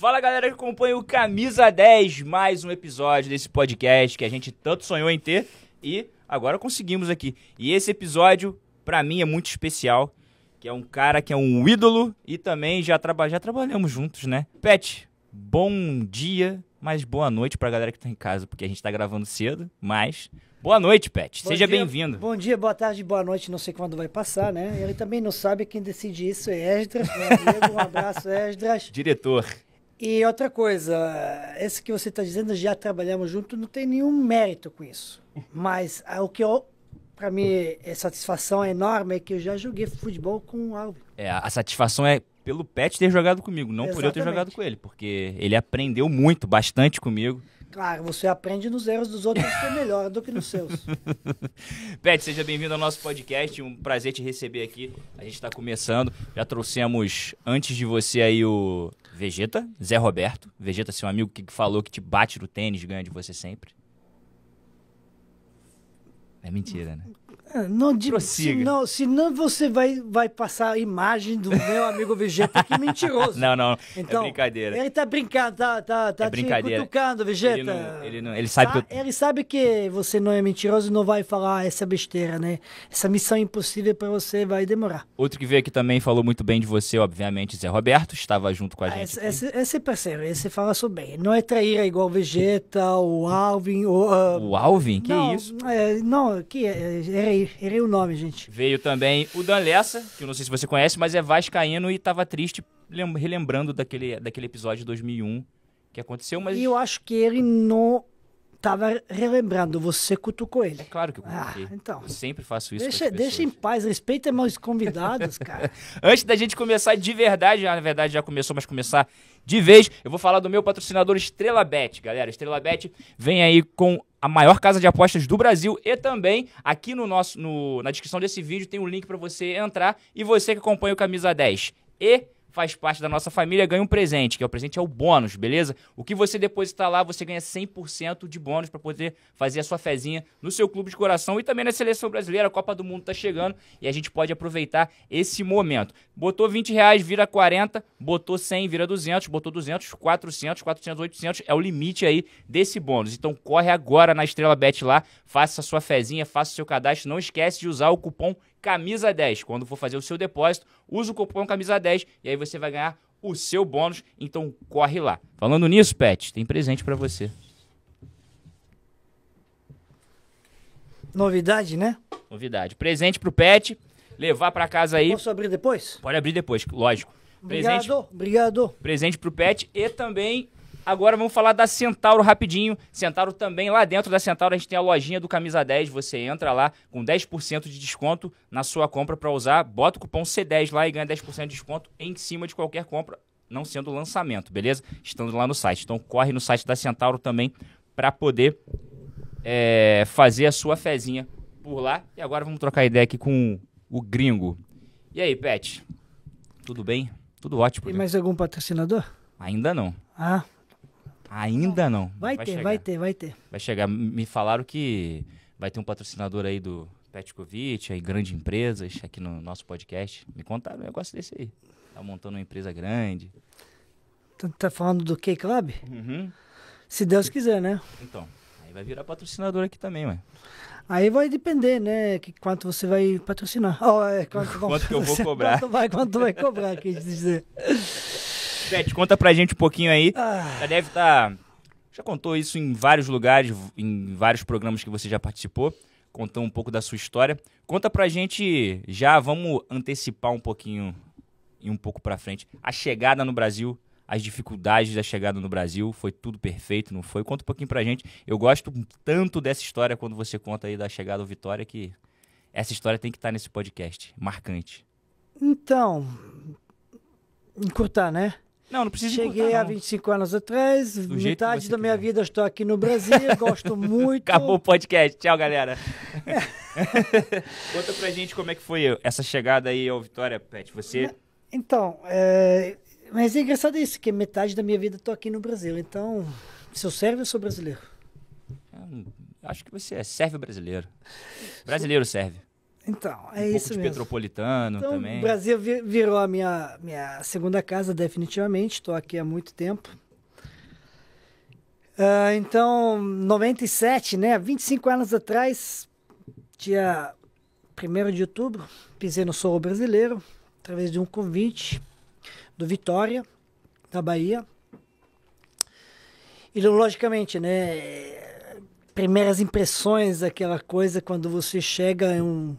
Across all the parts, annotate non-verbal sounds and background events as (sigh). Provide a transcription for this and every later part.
Fala galera que acompanha o Camisa 10, mais um episódio desse podcast que a gente tanto sonhou em ter e agora conseguimos aqui. E esse episódio, para mim, é muito especial, que é um cara que é um ídolo e também já, traba já trabalhamos juntos, né? Pet, bom dia, mas boa noite pra galera que tá em casa, porque a gente tá gravando cedo, mas Boa noite, Pet. Bom Seja bem-vindo. Bom dia, boa tarde, boa noite. Não sei quando vai passar, né? Ele também não sabe quem decide isso é Esdras. Meu amigo, um abraço, Esdras. Diretor. E outra coisa, esse que você está dizendo, já trabalhamos junto, não tem nenhum mérito com isso. Mas ah, o que eu para mim é satisfação enorme é que eu já joguei futebol com o Alves. É, a satisfação é pelo Pet ter jogado comigo, não Exatamente. por eu ter jogado com ele, porque ele aprendeu muito, bastante comigo. Claro, você aprende nos erros dos outros que é melhor do que nos seus. (laughs) Pet, seja bem-vindo ao nosso podcast, um prazer te receber aqui. A gente está começando, já trouxemos antes de você aí o Vegeta, Zé Roberto. Vegeta, seu amigo que falou que te bate no tênis, ganha de você sempre. É mentira, né? É, não, de, não senão, senão você vai, vai passar a imagem do meu amigo Vegeta que é (laughs) mentiroso. não, não, é então, é brincadeira. Ele tá brincando, tá, tá, é tá é brincadeira. cutucando, Vegeta. Ele, não, ele, não, ele sabe tá, que eu... Ele sabe que você não é mentiroso e não vai falar essa besteira, né? Essa missão impossível para você vai demorar. Outro que veio aqui também falou muito bem de você, obviamente, Zé Roberto, estava junto com a ah, gente. Esse, esse, esse, parceiro, esse fala só bem. Não é traíra igual Vegeta, o Alvin, uh... o... Alvin? Que não, é isso? É, não, que era errei, errei o nome, gente. Veio também o Dan Lessa, que eu não sei se você conhece, mas é vascaíno e tava triste relembrando daquele, daquele episódio de 2001 que aconteceu, mas... E eu acho que ele não tava relembrando, você cutucou ele. É claro que eu cutuquei. Ah, então. Eu sempre faço isso. Deixa, deixa em paz, respeita meus convidados, cara. (laughs) Antes da gente começar de verdade, já, ah, na verdade já começou, mas começar de vez, eu vou falar do meu patrocinador Estrela Bet, galera. Estrela Bet vem aí com a maior casa de apostas do Brasil e também aqui no nosso no, na descrição desse vídeo tem um link para você entrar e você que acompanha o camisa 10 e faz parte da nossa família, ganha um presente, que é o presente é o bônus, beleza? O que você depositar lá, você ganha 100% de bônus para poder fazer a sua fezinha no seu clube de coração e também na seleção brasileira. A Copa do Mundo tá chegando e a gente pode aproveitar esse momento. Botou 20 reais, vira 40, botou 100, vira 200, botou 200, 400, 400, 800, é o limite aí desse bônus. Então corre agora na Estrela Bet lá, faça a sua fezinha, faça o seu cadastro, não esquece de usar o cupom camisa 10. Quando for fazer o seu depósito, usa o cupom camisa 10 e aí você vai ganhar o seu bônus. Então corre lá. Falando nisso, Pet, tem presente para você. Novidade, né? Novidade. Presente pro Pet, levar para casa aí. Posso abrir depois? Pode abrir depois, lógico. Obrigado, presente, obrigado. Presente pro Pet e também Agora vamos falar da Centauro rapidinho. Centauro também, lá dentro da Centauro a gente tem a lojinha do Camisa 10. Você entra lá com 10% de desconto na sua compra para usar. Bota o cupom C10 lá e ganha 10% de desconto em cima de qualquer compra, não sendo lançamento, beleza? Estando lá no site. Então corre no site da Centauro também para poder é, fazer a sua fezinha por lá. E agora vamos trocar ideia aqui com o gringo. E aí, Pet? Tudo bem? Tudo ótimo. Tem né? mais algum patrocinador? Ainda não. Ah, Ainda não. Vai, vai ter, chegar. vai ter, vai ter. Vai chegar. Me falaram que vai ter um patrocinador aí do Petkovic, aí grandes empresas aqui no nosso podcast. Me contaram um negócio desse aí. Tá montando uma empresa grande. tá falando do K-Club? Uhum. Se Deus quiser, né? Então, aí vai virar patrocinador aqui também, ué. Aí vai depender, né? Que quanto você vai patrocinar. Oh, é, quanto, (laughs) quanto, que eu vou (laughs) cobrar. Quanto vai, quanto vai cobrar, quis dizer. (laughs) Pet, conta pra gente um pouquinho aí. Ah. Já deve estar. Tá... Já contou isso em vários lugares, em vários programas que você já participou. Contou um pouco da sua história. Conta pra gente, já vamos antecipar um pouquinho e um pouco pra frente. A chegada no Brasil, as dificuldades da chegada no Brasil, foi tudo perfeito, não foi? Conta um pouquinho pra gente. Eu gosto tanto dessa história quando você conta aí da chegada ao Vitória que essa história tem que estar tá nesse podcast, marcante. Então, encurtar, né? Não, não precisa Cheguei contar, há 25 anos atrás, Do metade da minha vida estou aqui no Brasil, (laughs) gosto muito. Acabou o podcast, tchau galera. (laughs) Conta pra gente como é que foi essa chegada aí ao Vitória, Pet. Você. Então, é... mas é engraçado isso, que metade da minha vida estou aqui no Brasil. Então, se eu serve, eu sou brasileiro. Acho que você é sérvio brasileiro. Brasileiro serve. Então, é um isso de mesmo. petropolitano então, também. O Brasil virou a minha, minha segunda casa, definitivamente. Estou aqui há muito tempo. Uh, então, 97, né? 25 anos atrás, dia 1 de outubro, pisei no solo brasileiro, através de um convite do Vitória, da Bahia. E, logicamente, né? Primeiras impressões, aquela coisa quando você chega em um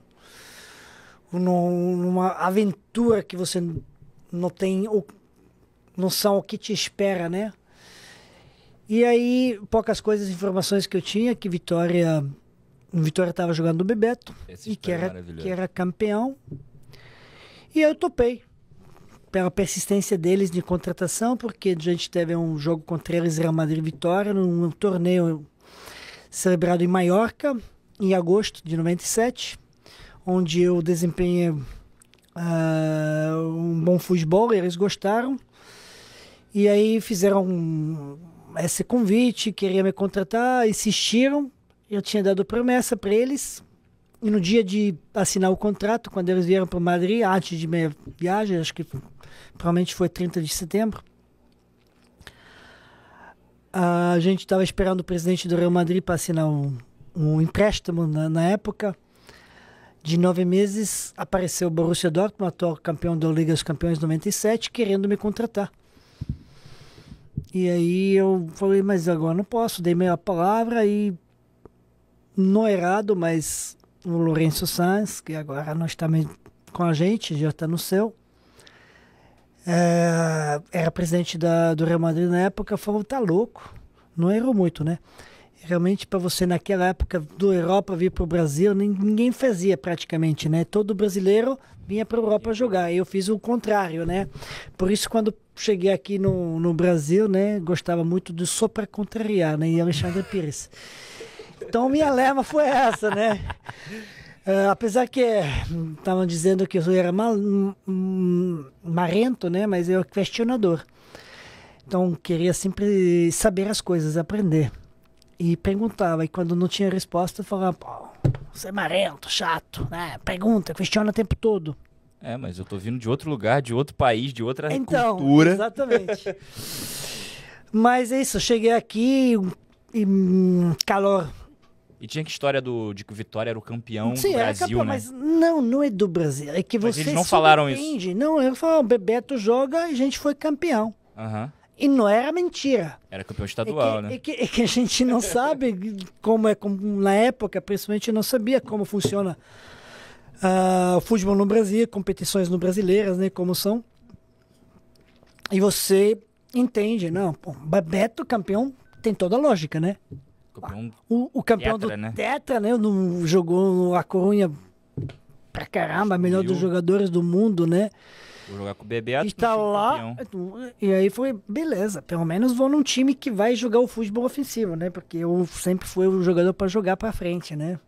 numa aventura que você não tem noção o que te espera, né? E aí, poucas coisas, informações que eu tinha, que Vitória Vitória estava jogando no Bebeto, e que era, que era campeão. E eu topei pela persistência deles de contratação, porque a gente teve um jogo contra eles, Real Madrid Vitória, num torneio celebrado em Maiorca, em agosto de 97 onde eu desempenhei uh, um bom futebol, eles gostaram. E aí fizeram esse convite, queriam me contratar, insistiram. Eu tinha dado promessa para eles. E no dia de assinar o contrato, quando eles vieram para Madrid, antes de minha viagem, acho que provavelmente foi 30 de setembro, a gente estava esperando o presidente do Real Madrid para assinar um, um empréstimo na, na época de nove meses, apareceu o Borussia Dortmund, atual campeão da Liga dos Campeões 97, querendo me contratar. E aí eu falei, mas agora não posso. Dei meia palavra e, não errado, mas o Lourenço Sanz, que agora não está com a gente, já está no seu, é, era presidente da, do Real Madrid na época, falou, tá louco. Não errou muito, né? realmente para você naquela época do Europa vir para o Brasil, ninguém fazia praticamente, né? Todo brasileiro vinha para a Europa jogar. Eu fiz o contrário, né? Por isso quando cheguei aqui no, no Brasil, né, gostava muito do Só para contrariar, né, e Alexandre Pires. Então minha leva foi essa, né? Uh, apesar que estavam dizendo que eu era mal, marento hum, hum, marrento, né, mas eu questionador. Então queria sempre saber as coisas, aprender e perguntava. E quando não tinha resposta, falava, pô, você é marento, chato, né? Pergunta, questiona o tempo todo. É, mas eu tô vindo de outro lugar, de outro país, de outra então, cultura. Exatamente. (laughs) mas é isso, eu cheguei aqui e hum, calor. E tinha que história do, de que o Vitória era o campeão Sim, do Brasil, campeão, né? Mas não, não é do Brasil. É que mas vocês eles não falaram isso. Não, eu falo, o Bebeto joga e a gente foi campeão. Aham. Uhum. E não era mentira. Era campeão estadual, é que, né? É que, é que a gente não (laughs) sabe como é, como, na época, principalmente, não sabia como funciona uh, o futebol no Brasil, competições no brasileiras, né? Como são. E você entende, não, pô, Bebeto campeão tem toda a lógica, né? Campeão o, o, campeão tetra, do né? Tetra, né? No, jogou a Corunha pra caramba, melhor dos jogadores do mundo, né? Vou jogar com o Bebeto. Está lá. Campeão. E aí foi, beleza. Pelo menos vou num time que vai jogar o futebol ofensivo, né? Porque eu sempre fui o jogador para jogar para frente, né?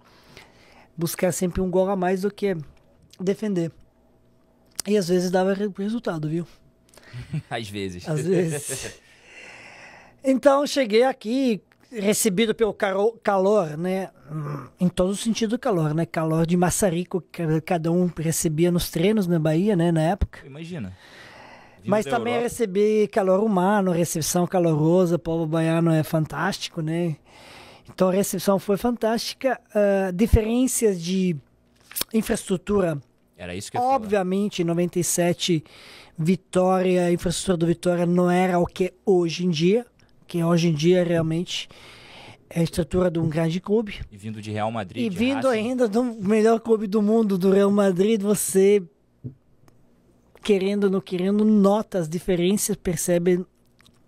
Buscar sempre um gol a mais do que defender. E às vezes dava resultado, viu? (laughs) às vezes. Às vezes. (laughs) Então cheguei aqui, recebido pelo caro, calor, né? Em todo o sentido do calor, né? Calor de maçarico que cada um recebia nos treinos na Bahia, né? Na época. Imagina. Vindo Mas também Europa. recebi calor humano, recepção calorosa, o povo baiano é fantástico, né? Então a recepção foi fantástica. Uh, diferenças de infraestrutura. Era isso que eu Obviamente, em 97, Vitória, a infraestrutura do Vitória não era o que é hoje em dia que hoje em dia realmente é a estrutura de um grande clube. E vindo de Real Madrid. E vindo Racing. ainda do melhor clube do mundo, do Real Madrid, você querendo ou não querendo, nota as diferenças, percebe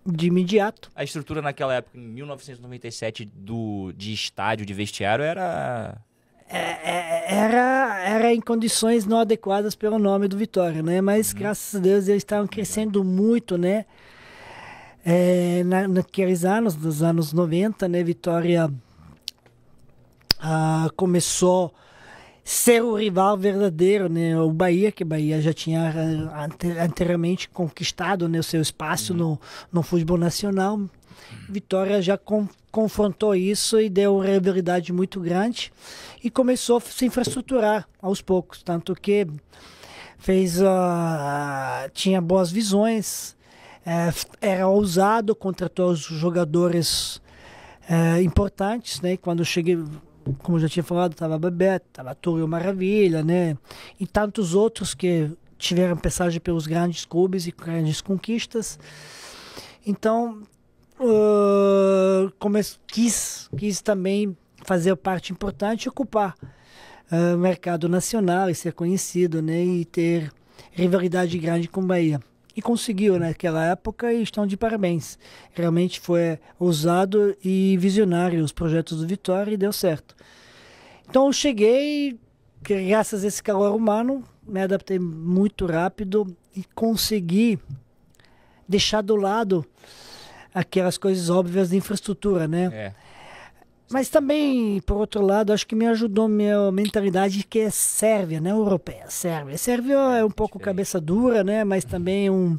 de imediato. A estrutura naquela época, em 1997, do, de estádio, de vestiário, era. É, é, era, era em condições não adequadas pelo nome do Vitória, né? Mas hum. graças a Deus eles estavam crescendo muito, né? É, na, naqueles anos, dos anos 90, né, Vitória ah, começou ser o rival verdadeiro, né? O Bahia, que o Bahia já tinha ah, anteriormente conquistado né, o seu espaço uhum. no, no futebol nacional. Vitória já com, confrontou isso e deu uma rivalidade muito grande e começou a se infraestruturar aos poucos, tanto que fez uh, tinha boas visões é, era ousado, contratou os jogadores é, importantes, né? quando eu cheguei, como já tinha falado, estava Bebeto, estava Túlio Maravilha, né? E tantos outros que tiveram passagem pelos grandes clubes e grandes conquistas. Então, uh, quis, quis também fazer parte importante ocupar o uh, mercado nacional e ser conhecido, né? E ter rivalidade grande com Bahia e conseguiu né, naquela época e estão de parabéns. Realmente foi ousado e visionário os projetos do Vitória e deu certo. Então eu cheguei, graças a esse calor humano, me adaptei muito rápido e consegui deixar do lado aquelas coisas óbvias de infraestrutura, né? É mas também, por outro lado, acho que me ajudou minha mentalidade que é sérvia, né? Europeia, sérvia. É, sérvia é um pouco cabeça dura, né? Mas uhum. também um,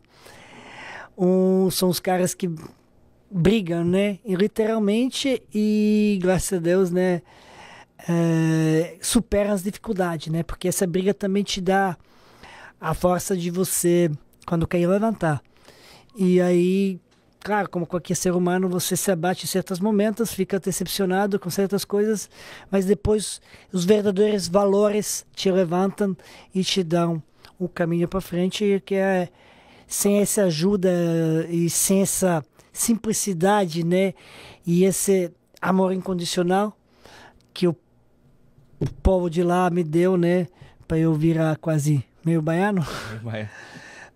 um são os caras que brigam, né? E, literalmente e graças a Deus, né? É, supera as dificuldades, né? Porque essa briga também te dá a força de você quando cair, levantar. E aí claro, como qualquer ser humano, você se abate em certos momentos, fica decepcionado com certas coisas, mas depois os verdadeiros valores te levantam e te dão o caminho para frente, que é sem essa ajuda eh, e sem essa simplicidade, né? E esse amor incondicional que o, o povo de lá me deu, né? Para eu virar quase meio baiano. Meio baiano.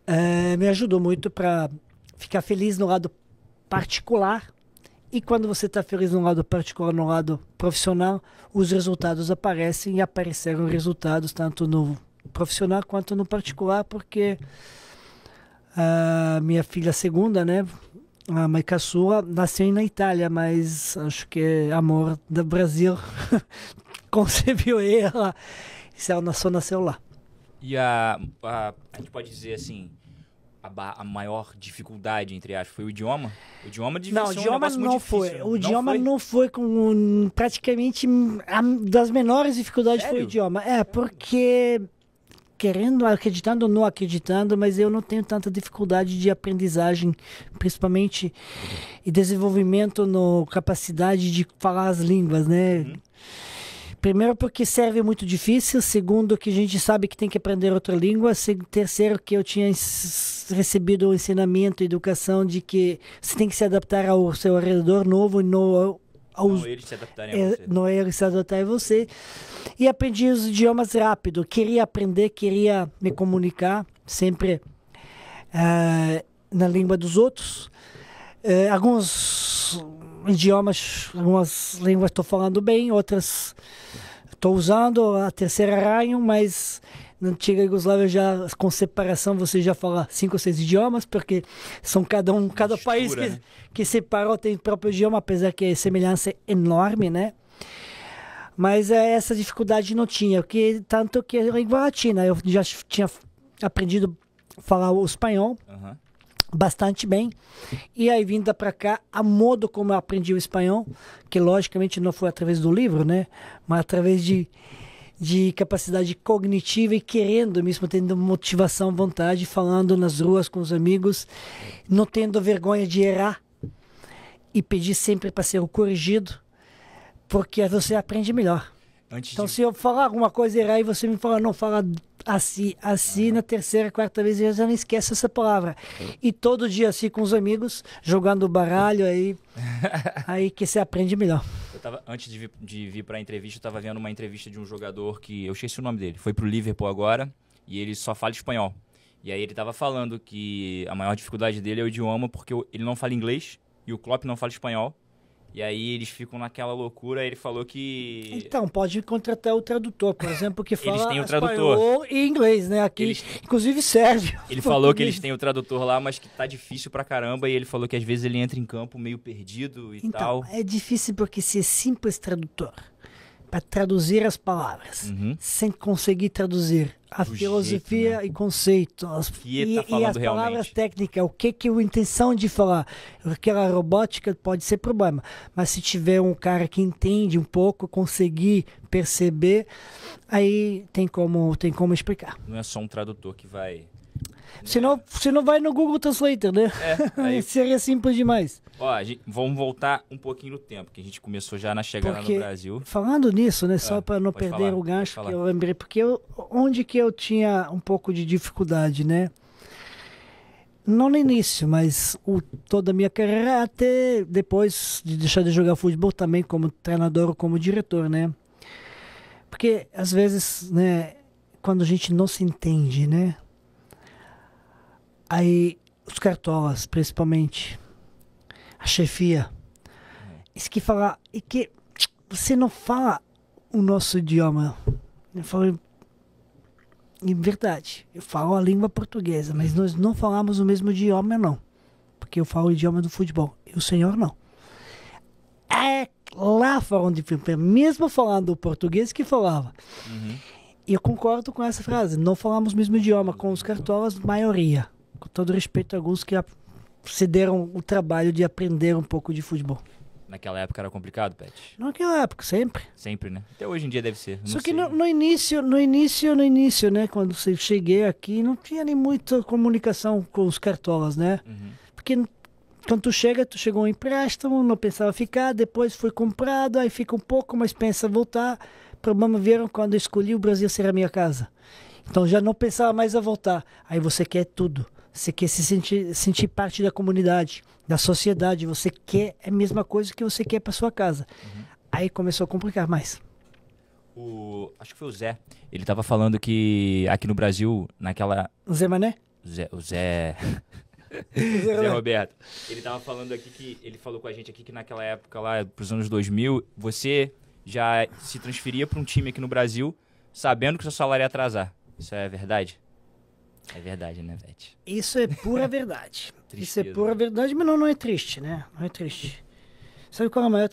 É, me ajudou muito para ficar feliz no lado particular. E quando você está feliz no lado particular, no lado profissional, os resultados aparecem e apareceram resultados tanto no profissional quanto no particular, porque a minha filha segunda, né, a mãe caçula, nasceu na Itália, mas acho que é amor do Brasil (laughs) concebeu ela, se ela só nasceu lá. E a, a, a gente pode dizer assim, a, a, maior dificuldade, entre aspas, foi o idioma? O idioma difícil, Não, o idioma um não foi. Difícil. O não idioma foi? não foi com praticamente a, das menores dificuldades Sério? foi o idioma. É, porque querendo, acreditando ou não acreditando, mas eu não tenho tanta dificuldade de aprendizagem, principalmente e desenvolvimento no capacidade de falar as línguas, né? Uhum primeiro porque serve muito difícil, segundo que a gente sabe que tem que aprender outra língua, terceiro que eu tinha recebido o ensinamento, educação de que você tem que se adaptar ao seu arredor novo e no aos, não ele se adaptarem a é, você. Não é se adaptarem a você. E aprendi os idiomas rápido. Queria aprender, queria me comunicar sempre uh, na língua dos outros. Uh, alguns idiomas, algumas línguas estou falando bem, outras estou usando, a terceira raio, mas na antiga Iugoslávia já com separação você já fala cinco ou seis idiomas, porque são cada um, cada Mistura, país que, né? que separou tem o próprio idioma, apesar que a semelhança é enorme, né? Mas é, essa dificuldade não tinha, que tanto que a língua latina, eu já tinha aprendido a falar o espanhol. Uhum bastante bem. E aí vinda para cá, a modo como eu aprendi o espanhol, que logicamente não foi através do livro, né, mas através de de capacidade cognitiva e querendo mesmo, tendo motivação, vontade, falando nas ruas com os amigos, não tendo vergonha de errar e pedir sempre para ser corrigido, porque você aprende melhor. Antes então, de... se eu falar alguma coisa errada e você me fala, não fala assim, assim, uhum. na terceira, quarta vez eu já não esquece essa palavra. E todo dia assim com os amigos, jogando baralho, aí, (laughs) aí que você aprende melhor. Eu tava, antes de vir, de vir entrevista, eu estava vendo uma entrevista de um jogador que, eu esqueci o nome dele, foi pro Liverpool agora, e ele só fala espanhol. E aí ele estava falando que a maior dificuldade dele é o idioma, porque ele não fala inglês, e o Klopp não fala espanhol, e aí eles ficam naquela loucura. Ele falou que. Então, pode contratar o tradutor, por exemplo, que fala eles têm o tradutor. e inglês, né? Aqui, eles... inclusive, serve. (laughs) Ele falou que eles têm o tradutor lá, mas que tá difícil pra caramba. E ele falou que às vezes ele entra em campo meio perdido e então, tal. É difícil porque ser é simples tradutor para traduzir as palavras, uhum. sem conseguir traduzir a filosofia jeito, né? e conceito, as, e, tá e, as realmente. palavras técnicas, o que que a intenção de falar, aquela robótica pode ser problema, mas se tiver um cara que entende um pouco, conseguir perceber, aí tem como tem como explicar. Não é só um tradutor que vai Senão, você não vai no Google Translator, né? É, é aí... (laughs) Seria simples demais. Ó, gente, vamos voltar um pouquinho no tempo, que a gente começou já na chegada porque, no Brasil. Falando nisso, né? Só ah, para não perder falar, o gancho que eu lembrei, porque eu, onde que eu tinha um pouco de dificuldade, né? não no início, mas o, toda a minha carreira até depois de deixar de jogar futebol também como treinador ou como diretor, né? Porque às vezes, né, quando a gente não se entende, né, Aí os cartolas, principalmente, a chefia, é. isso que falar, e que você não fala o nosso idioma. Eu falei, em verdade, eu falo a língua portuguesa, mas nós não falamos o mesmo idioma, não. Porque eu falo o idioma do futebol, e o senhor não. É lá onde de é mesmo falando o português que falava. Uhum. E eu concordo com essa frase, não falamos o mesmo idioma com os cartolas, maioria com todo respeito a alguns que se deram o trabalho de aprender um pouco de futebol. Naquela época era complicado, Pet? Naquela época, sempre. Sempre, né? Até hoje em dia deve ser. Só que no, no, início, no início, no início, né? Quando eu cheguei aqui, não tinha nem muita comunicação com os cartolas, né? Uhum. Porque quando tu chega, tu chegou um empréstimo, não pensava ficar, depois foi comprado, aí fica um pouco, mas pensa voltar. Problema vieram quando eu escolhi o Brasil ser a minha casa. Então já não pensava mais a voltar. Aí você quer tudo. Você quer se sentir, sentir parte da comunidade, da sociedade. Você quer é a mesma coisa que você quer para sua casa. Uhum. Aí começou a complicar mais. O, acho que foi o Zé. Ele estava falando que aqui no Brasil, naquela. O Zé Mané? Zé, o Zé. (laughs) Zé Roberto. Ele estava falando aqui que. Ele falou com a gente aqui que naquela época lá, pros anos 2000, você já se transferia para um time aqui no Brasil sabendo que seu salário ia atrasar. Isso é verdade? É verdade, né, Vete? Isso é pura (laughs) verdade. Isso é pura verdade, mas não, não é triste, né? Não é triste. Sabe qual é a maior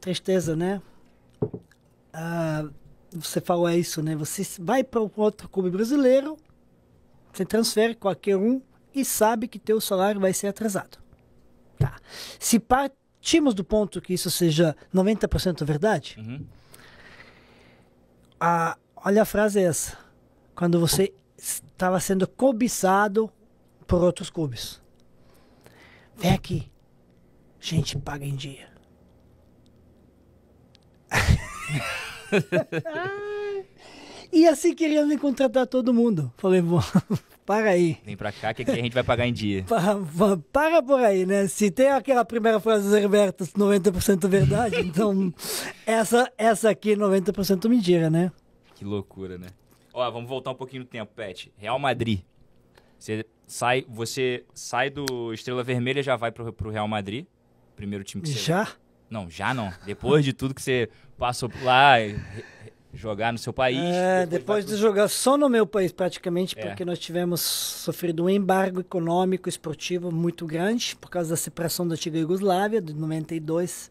tristeza, né? Ah, você falou é isso, né? Você vai para outro clube brasileiro, você transfere qualquer um e sabe que teu salário vai ser atrasado. Tá. Se partimos do ponto que isso seja 90% verdade, uhum. a, olha a frase essa. Quando você estava sendo cobiçado por outros clubes. Vem aqui, gente paga em dia. (laughs) e assim queriam me contratar todo mundo. Falei, bom, (laughs) para aí. Vem pra cá que aqui a gente vai pagar em dia. Para, para por aí, né? Se tem aquela primeira frase do Herberto, 90% verdade, (laughs) então essa, essa aqui 90% é mentira, né? Que loucura, né? vamos voltar um pouquinho no tempo, Pet. Real Madrid. Você sai, você sai do Estrela Vermelha já vai pro, pro Real Madrid. Primeiro time que você. Já? Não, já não. Depois de tudo que você passou lá, jogar no seu país. É, depois, depois de jogar só no meu país, praticamente, é. porque nós tivemos sofrido um embargo econômico, esportivo muito grande, por causa da separação da antiga Iugoslávia, de 92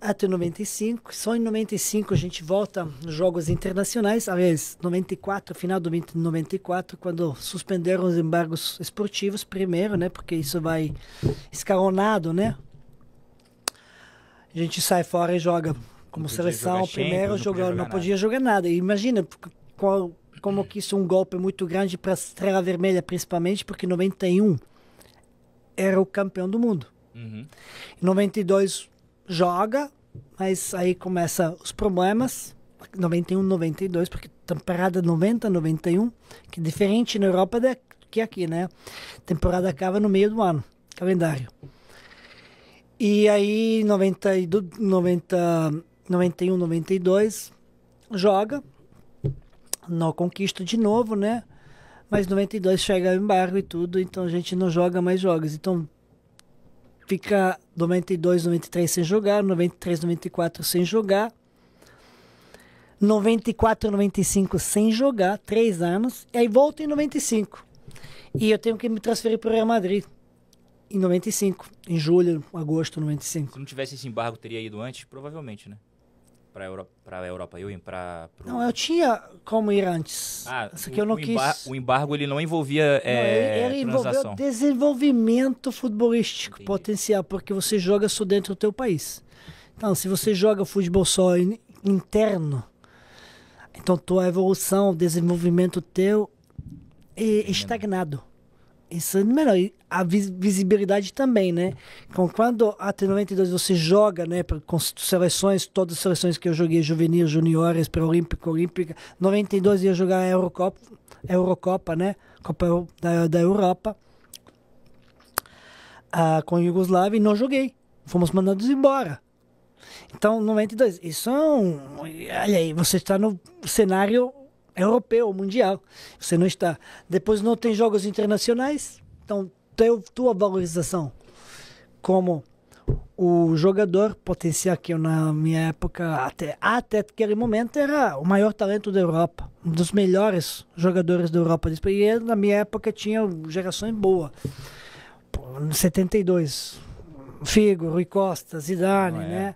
até 95. Só em 95 a gente volta nos jogos internacionais, aliás, 94, final de 94, quando suspenderam os embargos esportivos primeiro, né? Porque isso vai escalonado, né? A gente sai fora e joga como seleção, primeiro Champions, não, podia jogar nada. imagina qual, como que isso é um golpe muito grande para a Estrela Vermelha, principalmente, porque 91 era o campeão do mundo. Uhum. 92 joga, mas aí começa os problemas. 91, 92, porque temporada 90, 91, que é diferente na Europa do que aqui, né? Temporada acaba no meio do ano, calendário. E aí, 90, 90, 91, 92, joga, não conquista de novo, né? Mas 92 chega o embargo e tudo, então a gente não joga mais jogos. Então, fica 92, 93 sem jogar, 93, 94 sem jogar, 94, 95 sem jogar, três anos, e aí volta em 95. E eu tenho que me transferir para o Real Madrid em 95, em julho, agosto de 95. Se não tivesse esse embargo, teria ido antes? Provavelmente, né? para Europa, para Europa eu para pro... Não, eu tinha como ir antes. Ah, só que eu não o quis. Embar o embargo ele não envolvia não, é, ele, ele envolveu desenvolvimento futebolístico Entendi. potencial, porque você joga só dentro do teu país. Então, se você joga futebol só in, interno, então tua evolução, desenvolvimento teu é estagnado isso é melhor. E a visibilidade também, né? Então, quando a T92 você joga, né, pra, com seleções, todas as seleções que eu joguei, juvenil, juniores, pré-olímpico, olímpica, 92 ia jogar a Eurocopa, Eurocopa né? Copa da, da Europa, uh, com a Yugoslávia, e não joguei. Fomos mandados embora. Então, 92, isso é um. Olha aí, você está no cenário é europeu, mundial. Você não está. Depois não tem jogos internacionais, então tem tua valorização como o jogador potencial que eu, na minha época até até aquele momento era o maior talento da Europa, um dos melhores jogadores da Europa. E na minha época tinha gerações boa. 72, Figo, Rui Costa, Zidane, é? né?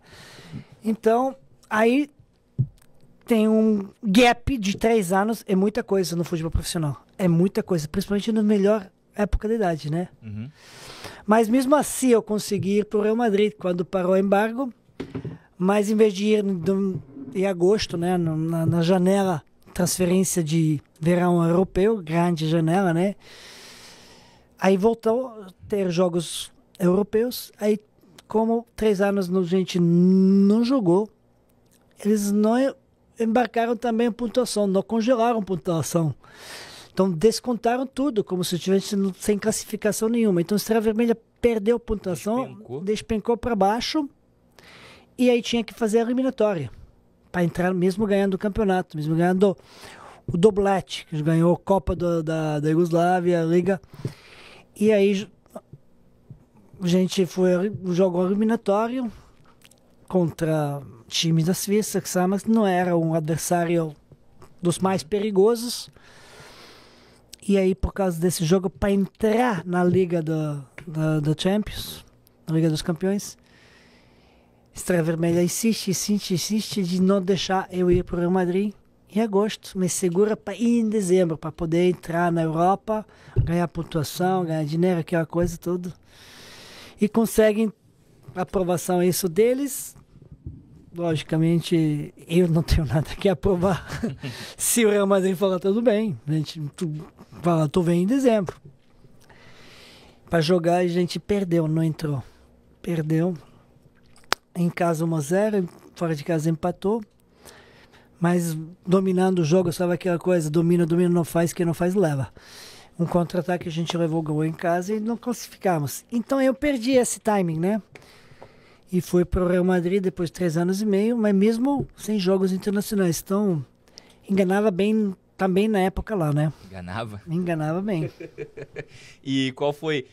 Então, aí tem um gap de três anos, é muita coisa no futebol profissional. É muita coisa, principalmente na melhor época da idade, né? Uhum. Mas mesmo assim eu consegui ir para o Real Madrid quando parou o embargo. Mas em vez de ir no, em agosto, né, na, na janela transferência de verão europeu, grande janela, né? Aí voltou a ter jogos europeus. Aí, como três anos a gente não jogou, eles não embarcaram também a pontuação, não congelaram a pontuação. Então descontaram tudo, como se estivesse sem classificação nenhuma. Então a Estrela Vermelha perdeu a pontuação, despencou, despencou para baixo, e aí tinha que fazer a eliminatória para entrar mesmo ganhando o campeonato, mesmo ganhando o doblete, que ganhou a Copa do, da, da Iugoslávia, a Liga. E aí a gente foi o jogo eliminatório, contra times da Suíça, que sabe, mas não era um adversário dos mais perigosos. E aí, por causa desse jogo, para entrar na Liga do, do Champions, na Liga dos Campeões, Estrela Vermelha insiste, insiste, insiste de não deixar eu ir para o Real Madrid em agosto, mas segura para ir em dezembro, para poder entrar na Europa, ganhar pontuação, ganhar dinheiro, aquela coisa, toda. E conseguem aprovação isso deles, logicamente, eu não tenho nada que aprovar. (laughs) Se o Real Madrid falar, tudo bem. A gente tu, fala, tu vem em dezembro. Para jogar, a gente perdeu, não entrou. Perdeu. Em casa 1x0, fora de casa empatou. Mas dominando o jogo, sabe aquela coisa, domina, domina, não faz, quem não faz leva. Um contra-ataque a gente levou o gol em casa e não classificamos. Então eu perdi esse timing, né? e foi para o Real Madrid depois de três anos e meio, mas mesmo sem jogos internacionais. Então, enganava bem também tá na época lá, né? Enganava? Enganava bem. (laughs) e qual foi.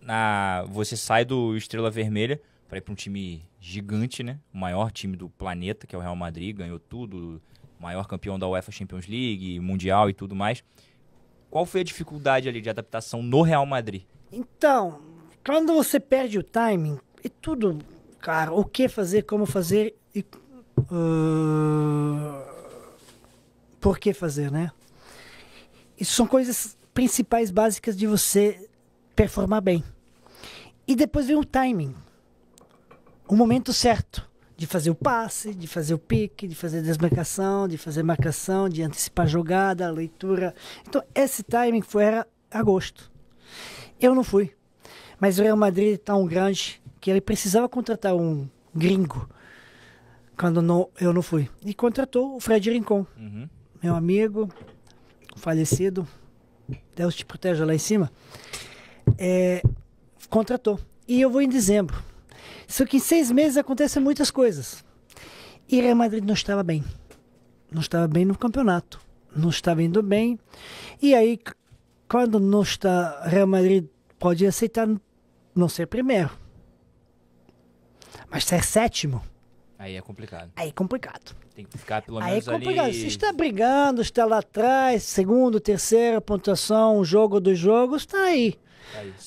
Na, você sai do Estrela Vermelha para ir para um time gigante, né? O maior time do planeta, que é o Real Madrid, ganhou tudo, maior campeão da UEFA Champions League, Mundial e tudo mais. Qual foi a dificuldade ali de adaptação no Real Madrid? Então, quando você perde o timing, e tudo Cara, o que fazer, como fazer e. Uh, por que fazer, né? Isso são coisas principais, básicas de você performar bem. E depois vem o timing o momento certo de fazer o passe, de fazer o pique, de fazer desmarcação, de fazer marcação, de antecipar a jogada, a leitura. Então, esse timing foi era agosto. Eu não fui. Mas o Real Madrid está um grande que ele precisava contratar um gringo quando não, eu não fui. E contratou o Fred Rincon, uhum. meu amigo, falecido, Deus te proteja lá em cima. É, contratou. E eu vou em dezembro. Só que em seis meses acontecem muitas coisas. E Real Madrid não estava bem. Não estava bem no campeonato. Não estava indo bem. E aí, quando não está, Real Madrid pode aceitar não ser primeiro. Mas ser é sétimo. Aí é complicado. Aí é complicado. Tem que ficar pelo menos Aí é complicado. Ali... Você está brigando, está lá atrás, segundo, terceira pontuação, jogo dos jogos, está aí.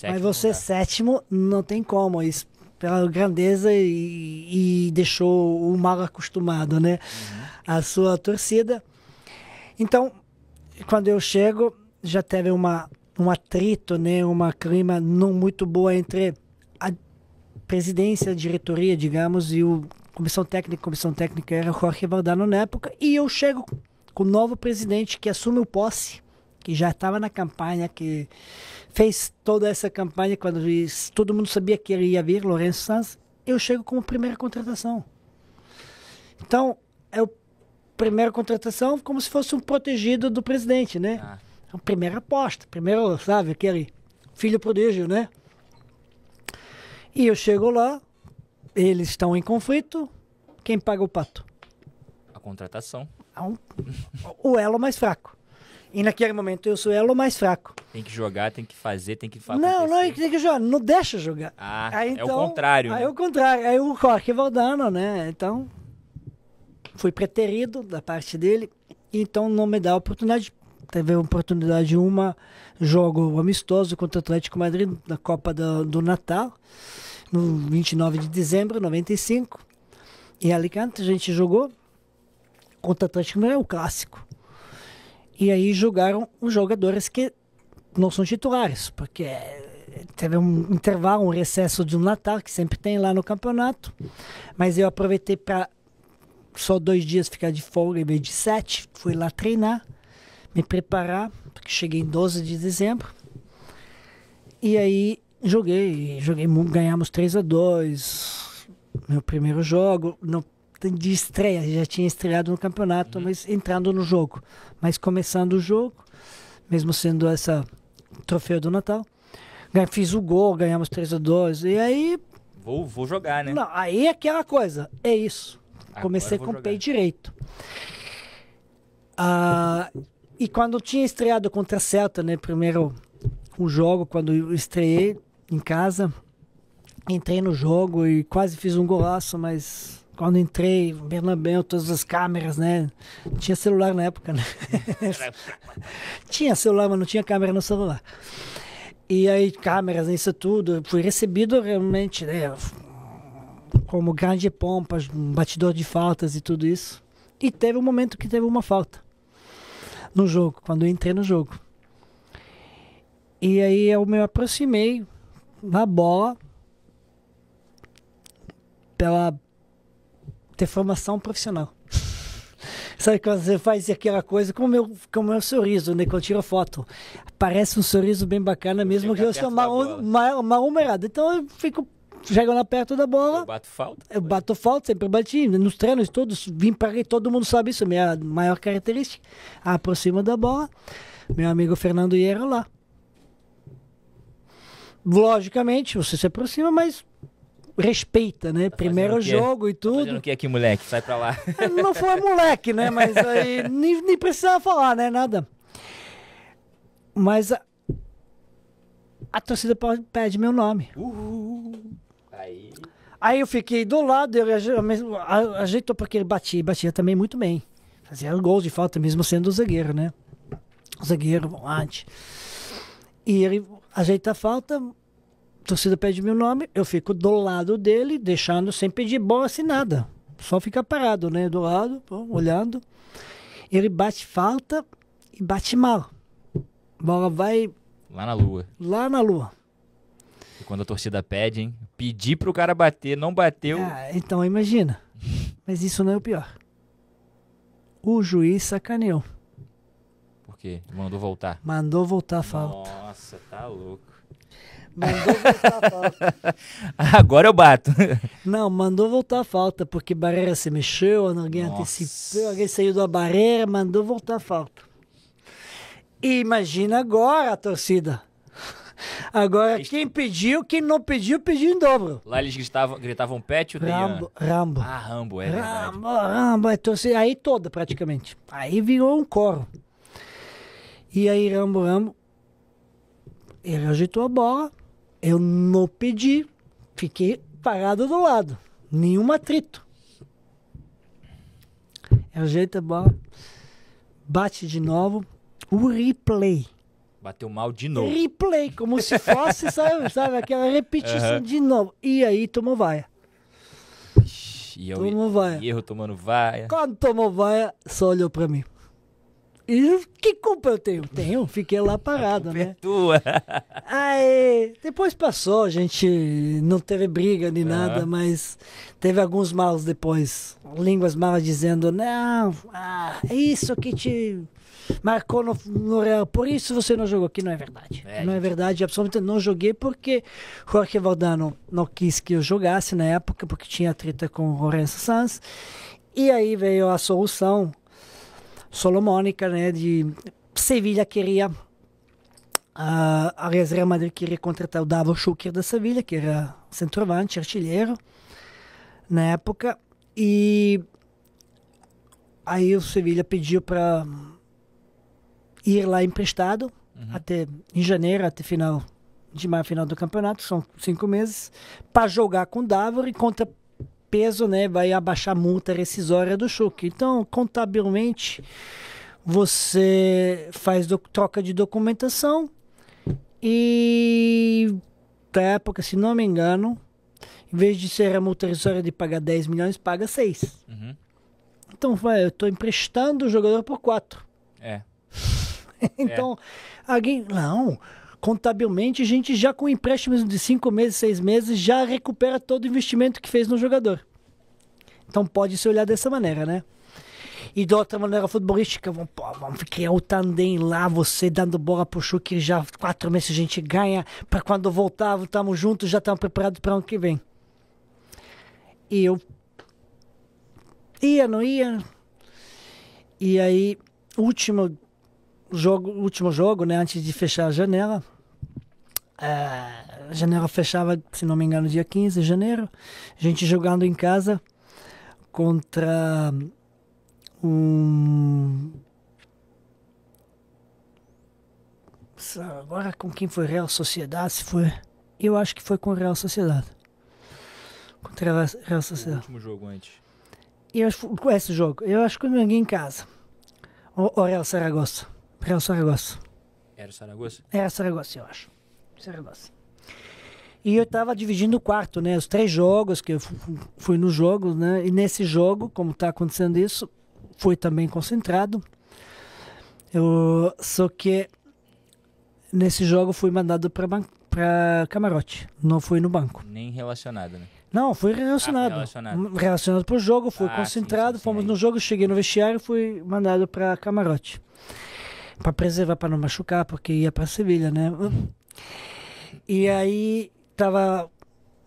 Tá Mas você é sétimo não tem como. Isso pela grandeza e, e deixou o mal acostumado, né? Uhum. A sua torcida. Então, quando eu chego, já teve uma um atrito, né? Uma clima não muito boa entre presidência, diretoria, digamos, e o comissão técnica, comissão técnica era Jorge Valdano na época, e eu chego com o novo presidente que assume o posse, que já estava na campanha, que fez toda essa campanha quando todo mundo sabia que ele ia vir, Lourenço Sanz, eu chego como primeira contratação. Então, é a primeira contratação como se fosse um protegido do presidente, né? Ah. A então, primeira aposta, primeiro, sabe, aquele filho prodígio, né? E eu chego lá, eles estão em conflito, quem paga o pato? A contratação. Ah, um, o elo mais fraco. E naquele momento eu sou elo mais fraco. Tem que jogar, tem que fazer, tem que falar. Não, não, tem que jogar, não deixa jogar. Ah, aí, então, é o então, contrário. Aí né? é o contrário, aí o Jorge Valdano, né? Então, fui preterido da parte dele, então não me dá a oportunidade teve a oportunidade uma jogo amistoso contra o Atlético Madrid na Copa do, do Natal no 29 de dezembro 95 em Alicante a gente jogou contra o Atlético Madrid é o clássico e aí jogaram os jogadores que não são titulares porque é, teve um intervalo um recesso de um Natal que sempre tem lá no campeonato mas eu aproveitei para só dois dias ficar de folga em vez de sete fui lá treinar me preparar, porque cheguei em 12 de dezembro. E aí joguei, joguei, ganhamos 3 a 2 meu primeiro jogo, não de estreia, já tinha estreado no campeonato, uhum. mas entrando no jogo, mas começando o jogo, mesmo sendo essa troféu do Natal. Fiz o gol, ganhamos 3 a 2 e aí vou, vou jogar, né? Não, aí é aquela coisa, é isso. Comecei com o pé direito. Ah, e quando tinha estreado contra a Celta, né? Primeiro o jogo, quando eu estreiei em casa, entrei no jogo e quase fiz um golaço, mas quando entrei, Bernabéu, todas as câmeras, né? Tinha celular na época, né? (laughs) tinha celular, mas não tinha câmera no celular. E aí, câmeras, isso tudo. Fui recebido realmente, né? Como grande pompa, um batidor de faltas e tudo isso. E teve um momento que teve uma falta no jogo, quando eu entrei no jogo. E aí eu me aproximei na bola pela formação profissional. (laughs) Sabe quando você faz aquela coisa com o meu, com meu sorriso, né? Quando eu tiro foto. Parece um sorriso bem bacana, mesmo que eu sou mal, mal, mal humorado. Então eu fico chegando perto da bola. Eu bato falta. Eu bato falta, sempre bati. Nos treinos todos, vim para aí todo mundo sabe isso, minha maior característica. Aproxima da bola, meu amigo Fernando Hierro lá. Logicamente, você se aproxima, mas respeita, né? Tá Primeiro jogo e tudo. Tá fazendo o que aqui, moleque? Sai pra lá. É, não foi moleque, né? Mas aí (laughs) nem, nem precisava falar, né? Nada. Mas a, a torcida pede meu nome. Uhul. Aí eu fiquei do lado, ele ajeitou porque ele batia, batia também muito bem. Fazia gols de falta mesmo sendo zagueiro, né? Zagueiro, volante. E ele ajeita a falta, a torcida pede meu nome, eu fico do lado dele, deixando sem pedir bola, sem nada. Só fica parado, né? Do lado, olhando. Ele bate falta e bate mal. A bola vai. Lá na lua. Lá na lua. E quando a torcida pede, hein? Pedi pro cara bater, não bateu. Ah, então imagina. Mas isso não é o pior. O juiz sacaneou. Por quê? Mandou voltar. Mandou voltar a falta. Nossa, tá louco. Mandou voltar a falta. (laughs) Agora eu bato. Não, mandou voltar a falta, porque a barreira se mexeu, alguém Nossa. antecipou, alguém saiu da barreira, mandou voltar a falta. E imagina agora a torcida. Agora, eles... quem pediu, quem não pediu, pediu em dobro. Lá eles gritavam, gritavam Pet o Rambo, Rambo. Ah, Rambo, é Rambo, verdade. Rambo, é torcida. Aí toda, praticamente. Aí virou um coro. E aí, Rambo, Rambo, ele agitou a bola, eu não pedi, fiquei parado do lado. Nenhum atrito. Ajeita a bola, bate de novo, o replay. Bateu mal de novo. Replay, como se fosse, sabe, (laughs) sabe? Aquela repetição uhum. de novo. E aí tomou vaia. E eu, tomou vaia. erro tomando vaia. Quando tomou vaia, só olhou pra mim. E que culpa eu tenho? Tenho, fiquei lá parado, né? É tua. (laughs) Aí, depois passou, a gente não teve briga nem uhum. nada, mas teve alguns maus depois. Línguas malas dizendo, não, ah, é isso que te marcou no, no, Real, por isso você não jogou, que não é verdade. É, não é gente... é verdade, absolutamente não joguei porque Jorge Valdano não quis que eu jogasse na época, porque tinha treta com o Lourenço Sanz. E aí veio a solução solomônica, né, de Sevilha queria Uh, ah, aliás, Real Madrid queria contratar o Davos Schuker da Sevilha, que era centroavante, artilheiro na época. E aí o Sevilha pediu para ir lá emprestado uhum. até em janeiro, até final de maio, final do campeonato, são cinco meses, para jogar com o Davor e contra peso, né, vai abaixar a multa rescisória do Chuck. Então, contabilmente, você faz do, troca de documentação e da época, se não me engano, em vez de ser a multa rescisória de pagar 10 milhões, paga 6. Uhum. Então, vai, eu estou emprestando o jogador por 4. É. (laughs) então, é. alguém. Não. Contabilmente, a gente já com empréstimos de cinco meses, seis meses, já recupera todo o investimento que fez no jogador. Então pode se olhar dessa maneira, né? E de outra maneira futebolística, vamos, vamos criar o tandem lá, você dando bola pro Chuque, já quatro meses a gente ganha, para quando voltar, estamos juntos, já estamos preparados para ano que vem. E eu ia, não ia. E aí, último jogo, último jogo, né, antes de fechar a janela. É, janela fechava, se não me engano, dia 15 de janeiro. A gente jogando em casa contra um. Agora com quem foi Real Sociedade? Se foi. Eu acho que foi com Real Sociedade. Contra a Real Sociedade. O último jogo antes. Eu, com esse jogo. Eu acho que eu em casa. O, o Real Saragossa era o Saragossa. Era o Saragossa? Era Saragossa, eu acho. Saragossa. E eu estava dividindo o quarto, né? Os três jogos, que eu fui nos jogos, né? E nesse jogo, como está acontecendo isso, foi também concentrado. Eu, só que nesse jogo fui mandado para camarote, não fui no banco. Nem relacionado, né? Não, fui relacionado. Ah, relacionado. Relacionado pro jogo, fui ah, concentrado, sim, sim, sim, fomos no jogo, cheguei no vestiário e fui mandado para camarote para preservar, para não machucar, porque ia para Sevilha, né? E aí tava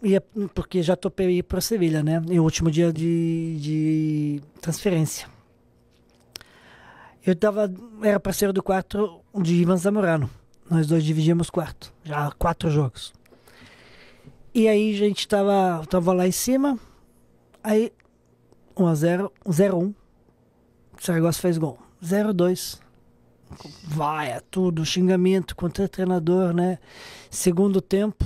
ia porque já topei ir para Sevilha, né? E o último dia de, de transferência. Eu tava era parceiro do quarto de Ivan Zamorano. Nós dois dividíamos quarto, já quatro jogos. E aí a gente tava tava lá em cima. Aí 1 a 0, 0 1. O Saragossa fez gol. 0 2. Vai é tudo, xingamento contra o treinador, né? Segundo tempo,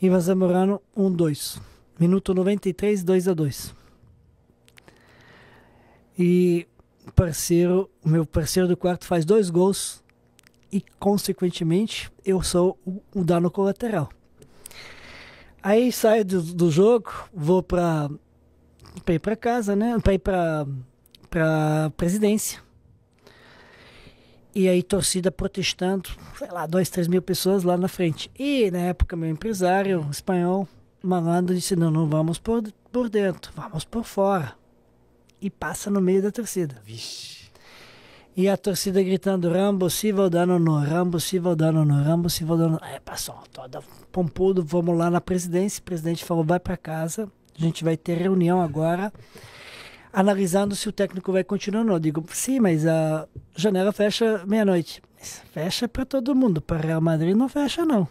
Ivan Zamorano 1-2. Um, Minuto 93, 2 a 2 E parceiro, meu parceiro do quarto faz dois gols e, consequentemente, eu sou o, o dano colateral. Aí saio do, do jogo, vou para para ir para casa, né? Para ir para para presidência. E aí, torcida protestando, sei lá, 2, 3 mil pessoas lá na frente. E na época, meu empresário espanhol, malandro, disse: não, não vamos por, por dentro, vamos por fora. E passa no meio da torcida. Vixe. E a torcida gritando: Rambo, se Valdano no, Rambo, se Valdano no, Rambo, se Valdano no. É, passou toda pompudo, vamos lá na presidência. O presidente falou: vai para casa, a gente vai ter reunião agora analisando se o técnico vai continuar ou não. Eu digo, sim, mas a janela fecha meia-noite. Fecha para todo mundo, para Real Madrid não fecha, não.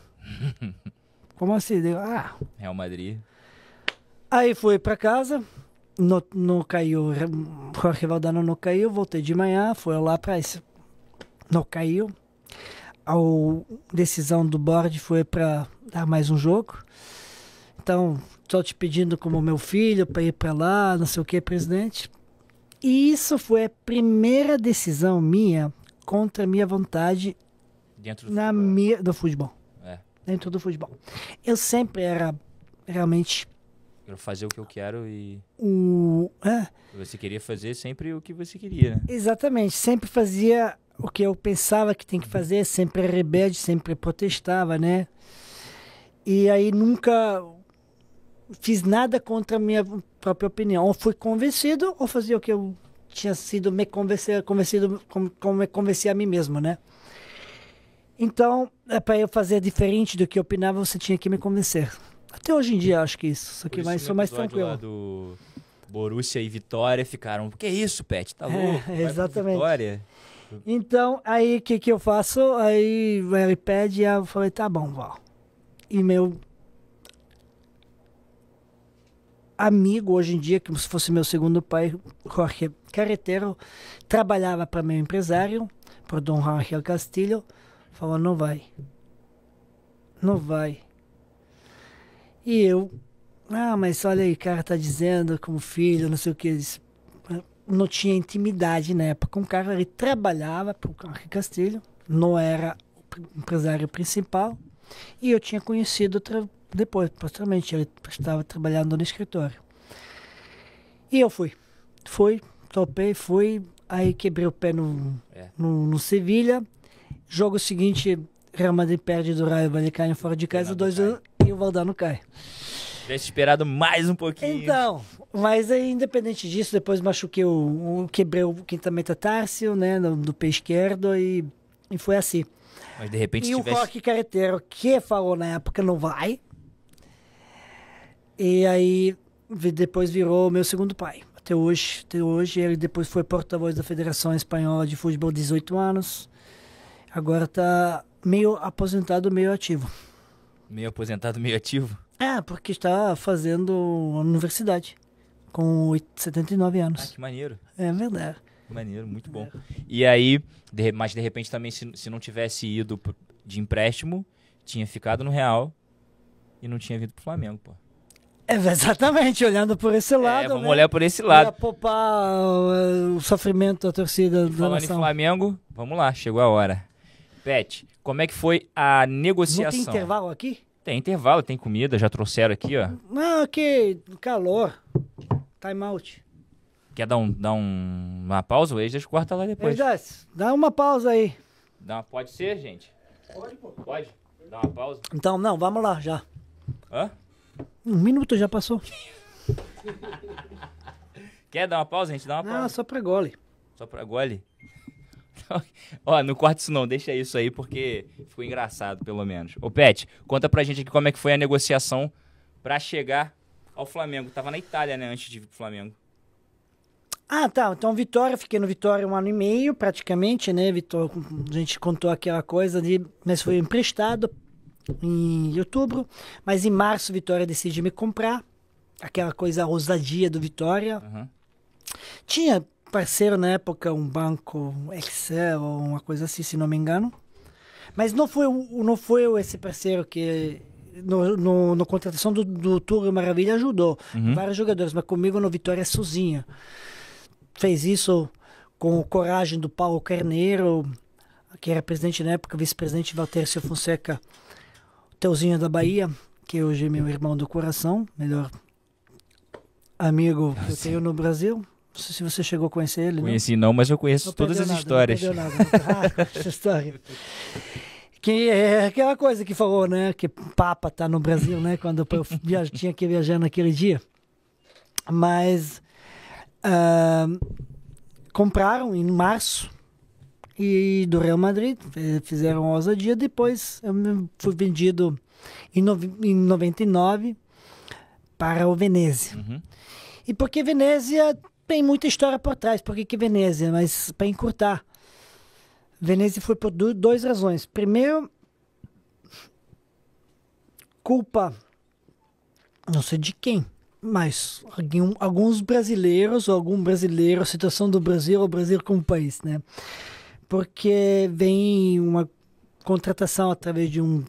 (laughs) Como assim? digo, ah. Real Madrid. Aí fui para casa, não, não caiu, Jorge Valdano não caiu, voltei de manhã, fui lá para isso. Não caiu. A decisão do board foi para dar mais um jogo. Então, estou te pedindo como meu filho para ir para lá, não sei o que, presidente. E isso foi a primeira decisão minha contra a minha vontade dentro do na futebol. Minha, do futebol. É. Dentro do futebol. Eu sempre era realmente quero fazer o que eu quero e o é. você queria fazer sempre o que você queria. Né? Exatamente, sempre fazia o que eu pensava que tem que fazer, sempre rebelde, sempre protestava, né? E aí nunca fiz nada contra a minha própria opinião. Ou fui convencido ou fazia o que eu tinha sido me convencer, convencido, como, como me convenci a mim mesmo, né? Então, é para eu fazer diferente do que opinava, você tinha que me convencer. Até hoje em dia acho que é isso, só que mais, sou mais tranquilo. do Borussia e Vitória ficaram, que é isso, Pet? Tá é, louco? É, exatamente. Vitória. Então, aí o que, que eu faço? Aí ele pede e eu falei, tá bom, Val. E meu amigo hoje em dia, que se fosse meu segundo pai, Jorge Carretero, trabalhava para meu empresário, para Dom Rafael Castilho, falou: não vai, não vai. E eu, ah, mas olha aí, o cara tá dizendo como filho, não sei o que. não tinha intimidade na época com o cara, ele trabalhava para o Castilho, não era o empresário principal. E eu tinha conhecido depois, posteriormente, ele estava trabalhando no escritório. E eu fui. Fui, topei, fui. Aí quebrei o pé no, é. no, no Sevilha. Jogo seguinte, Real Madrid perde do Raio Vallecano fora de casa, dois e o Valdano cai. Tivesse esperado mais um pouquinho. Então, mas aí, independente disso, depois machuquei o, o quebrei o quinta tárcio, né, do, do pé esquerdo e, e foi assim. Mas de repente E tivesse... o Rock Carreteiro, que falou na época, não vai. E aí depois virou meu segundo pai. Até hoje, até hoje ele depois foi porta-voz da Federação Espanhola de Futebol 18 anos. Agora está meio aposentado, meio ativo. Meio aposentado, meio ativo? É, porque está fazendo universidade com 79 anos. Ah, que maneiro. É verdade. Maneiro, muito bom. E aí, de, mas de repente também, se, se não tivesse ido de empréstimo, tinha ficado no Real e não tinha vindo pro Flamengo, pô. É, exatamente, olhando por esse é, lado. É, vamos né? olhar por esse lado. Pra poupar o, uh, o sofrimento da torcida e Falando nação. em Flamengo, vamos lá, chegou a hora. Pet, como é que foi a negociação? Não tem intervalo aqui? Tem intervalo, tem comida, já trouxeram aqui, ó. Não, aqui, calor. Time out. Quer dar, um, dar um, uma pausa? O Eidas corta lá depois. Eidas, dá uma pausa aí. Dá pode ser, gente? Pode, pô. Pode? Dá uma pausa? Então, não, vamos lá, já. Hã? Um minuto já passou. (laughs) Quer dar uma pausa, gente? Dá uma pausa. Ah, só pra gole. Só pra gole? (laughs) Ó, não corta isso não, deixa isso aí porque ficou engraçado, pelo menos. Ô, Pet, conta pra gente aqui como é que foi a negociação pra chegar ao Flamengo. Tava na Itália, né, antes de vir pro Flamengo. Ah, tá. Então, Vitória, fiquei no Vitória um ano e meio, praticamente, né? Vitória, a gente contou aquela coisa ali, mas foi emprestado em outubro. Mas em março, Vitória decide me comprar. Aquela coisa ousadia do Vitória. Uhum. Tinha parceiro na época, um banco Excel ou uma coisa assim, se não me engano. Mas não foi, não foi esse parceiro que no, no, no contratação do, do Tour Maravilha ajudou. Uhum. Vários jogadores, mas comigo no Vitória é sozinha fez isso com coragem do Paulo Carneiro, que era presidente na época, vice-presidente Valtercio Fonseca, Teuzinho da Bahia, que hoje é meu irmão do coração, melhor amigo que eu ah, tenho no Brasil. Não sei se você chegou a conhecer ele. Conheci não, não mas eu conheço não todas as nada, histórias. Não nada, (laughs) ah, essa história. Que é aquela coisa que falou, né? Que Papa tá no Brasil, né? Quando eu viajo, tinha que viajar naquele dia. Mas Uh, compraram em março e do Real Madrid eh, fizeram a ousadia. Depois eu fui vendido em, em 99 para o Venezia. Uhum. E porque Venezia tem muita história por trás. Por que, que Venezia? Mas para encurtar. Venezia foi por duas razões. Primeiro, culpa não sei de quem, mas alguns brasileiros, ou algum brasileiro, a situação do Brasil, o Brasil como país, né? Porque vem uma contratação através de um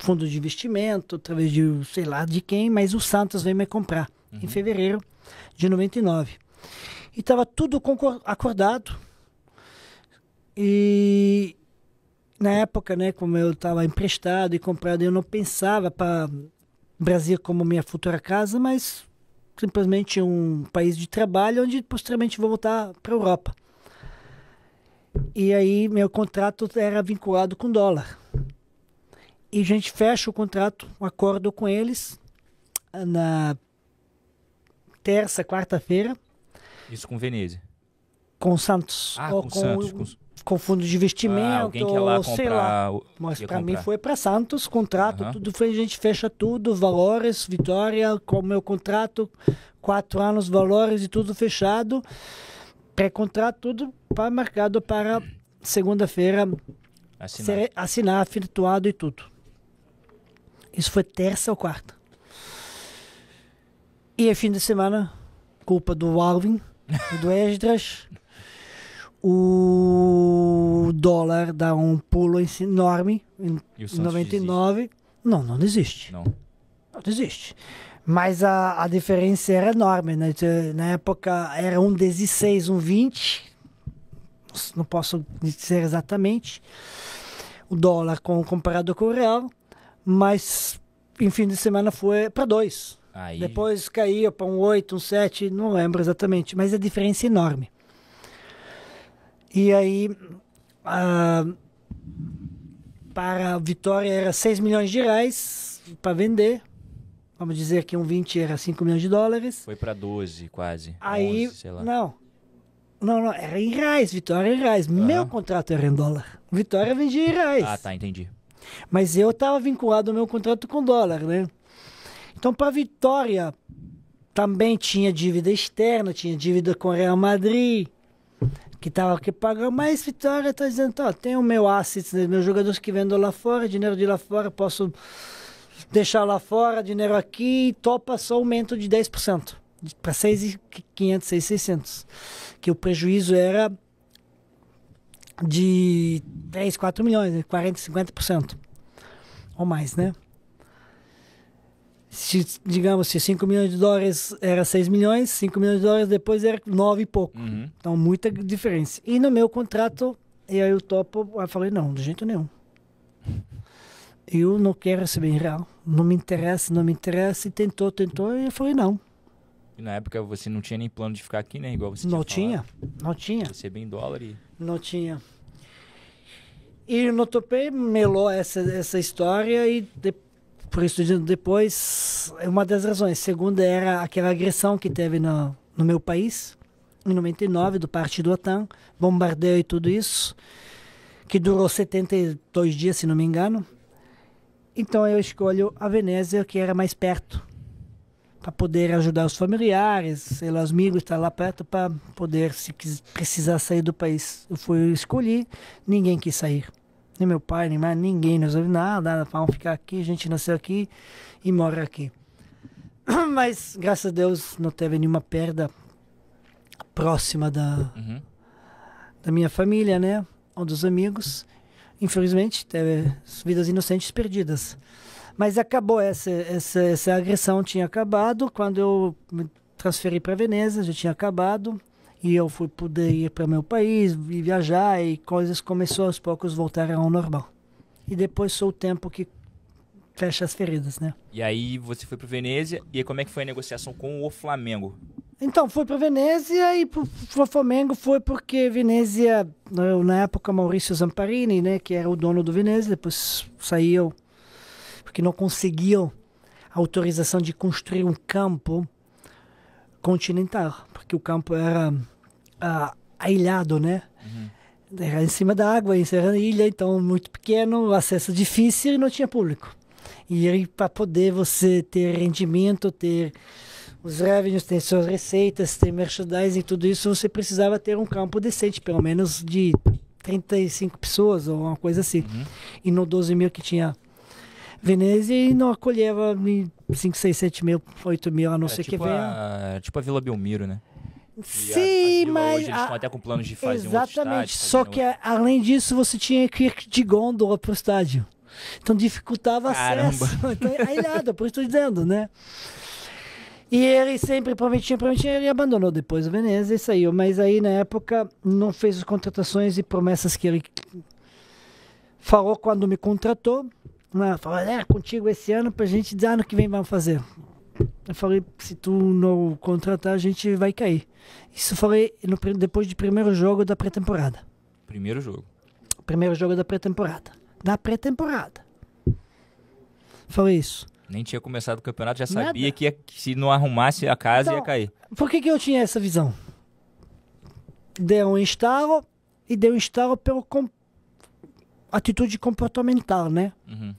fundo de investimento, através de sei lá de quem, mas o Santos veio me comprar uhum. em fevereiro de 99. E estava tudo acordado. E na época, né, como eu estava emprestado e comprado, eu não pensava para Brasil é como minha futura casa, mas simplesmente um país de trabalho onde posteriormente vou voltar para a Europa. E aí meu contrato era vinculado com dólar. E a gente fecha o contrato, um acordo com eles na terça, quarta-feira. Isso com Veneza. Com Santos. Ah, com, com Santos. O, com com fundo de investimento, ah, alguém que ou, sei lá. Mas para mim foi para Santos, contrato, uhum. tudo foi, a gente fecha tudo, valores, vitória, com o meu contrato, quatro anos, valores e tudo fechado. Pré-contrato, tudo para marcado para segunda-feira assinar. assinar, afirmado e tudo. Isso foi terça ou quarta. E é fim de semana, culpa do Alvin, do (laughs) Esdras o dólar dá um pulo enorme em e 99. Desiste. Não, não desiste. Não. Não desiste. Mas a, a diferença era enorme. Né? Na época era um 16, um 20. Não posso dizer exatamente. O dólar com, comparado com o real. Mas em fim de semana foi para dois. Aí... Depois caiu para um 8, um 7, não lembro exatamente. Mas a diferença é enorme. E aí, ah, para a Vitória era 6 milhões de reais para vender. Vamos dizer que um 20 era 5 milhões de dólares. Foi para 12, quase. Aí, 11, sei lá. não. Não, não, era em reais, Vitória em reais. Uhum. Meu contrato era em dólar. Vitória vendia em reais. Ah, tá, entendi. Mas eu estava vinculado ao meu contrato com dólar, né? Então, para Vitória, também tinha dívida externa, tinha dívida com Real Madrid, que tava tá, que pagar mais vitória, tá dizendo, ó, tá, tem o meu assets, né, meus jogadores que vendo lá fora, dinheiro de lá fora, posso deixar lá fora, dinheiro aqui, topa só aumento de 10% para 6.500, 6.600, que o prejuízo era de 3, 4 milhões, 40, né, 50% ou mais, né? se, digamos, se 5 milhões de dólares era 6 milhões, 5 milhões de dólares depois era 9 e pouco. Uhum. Então, muita diferença. E no meu contrato, e aí eu topo, eu falei, não, de jeito nenhum. (laughs) Eu não quero receber em real. Não me interessa, não me interessa. E tentou, tentou, e eu falei, não. E na época você não tinha nem plano de ficar aqui, né? Igual você Não tinha, tinha não tinha. Receber em dólar e... Não tinha. E eu não topei, melou essa, essa história e depois por isso, depois, é uma das razões. Segunda era aquela agressão que teve no, no meu país, em 99, do partido OTAN, bombardeio e tudo isso, que durou 72 dias, se não me engano. Então eu escolho a Veneza, que era mais perto, para poder ajudar os familiares, sei lá, os amigos, estar tá lá perto, para poder, se precisar sair do país. Eu fui, eu escolhi, ninguém quis sair nem meu pai, nem mais ninguém, não ouve nada, nada, vamos ficar aqui, a gente nasceu aqui e mora aqui. (clears throat) Mas, graças a Deus, não teve nenhuma perda próxima da, uhum. da minha família, né? Ou dos amigos. Infelizmente, teve vidas inocentes perdidas. Mas acabou essa, essa, essa agressão, tinha acabado. Quando eu me transferi para Veneza, já tinha acabado e eu fui poder ir para meu país, viajar e coisas começou aos poucos voltar ao normal. E depois sou o tempo que fecha as feridas, né? E aí você foi para Veneza e como é que foi a negociação com o Flamengo? Então, fui para Veneza e para o Flamengo foi porque Veneza na época Maurício Zamparini, né, que era o dono do Veneza depois saiu porque não conseguiu autorização de construir um campo continental que o campo era ah, ilhado, né? Uhum. Era em cima da água, era ilha, então muito pequeno, acesso difícil e não tinha público. E para poder você ter rendimento, ter os revenues, ter suas receitas, ter merchandising, tudo isso, você precisava ter um campo decente, pelo menos de 35 pessoas ou uma coisa assim. Uhum. E no 12 mil que tinha Veneza e não acolheva 5, 6, 7 mil, 8 mil, a não é, ser tipo que venha. A, tipo a Vila Belmiro, né? Sim, a, a, mas. Hoje eles estão até com planos de fazer Exatamente. Um estádio, só que além disso, você tinha que ir de gôndola pro estádio. Então dificultava Caramba. acesso. (laughs) Então, aí é nada, é por isso estou dizendo, né? E ele sempre prometia, prometia, ele abandonou depois o Veneza e saiu. Mas aí na época não fez as contratações e promessas que ele falou quando me contratou. Né? Falou, é, contigo esse ano pra gente dizer ano ah, que vem vamos fazer. Eu falei, se tu não contratar, a gente vai cair. Isso eu falei no, depois do primeiro jogo da pré-temporada. Primeiro jogo. Primeiro jogo da pré-temporada. Da pré-temporada. Falei isso. Nem tinha começado o campeonato, já sabia Nada. que, ia, se não arrumasse a casa então, ia cair. Por que, que eu tinha essa visão? Deu um estalo e deu um estalo pela com... atitude comportamental, né? Uhum.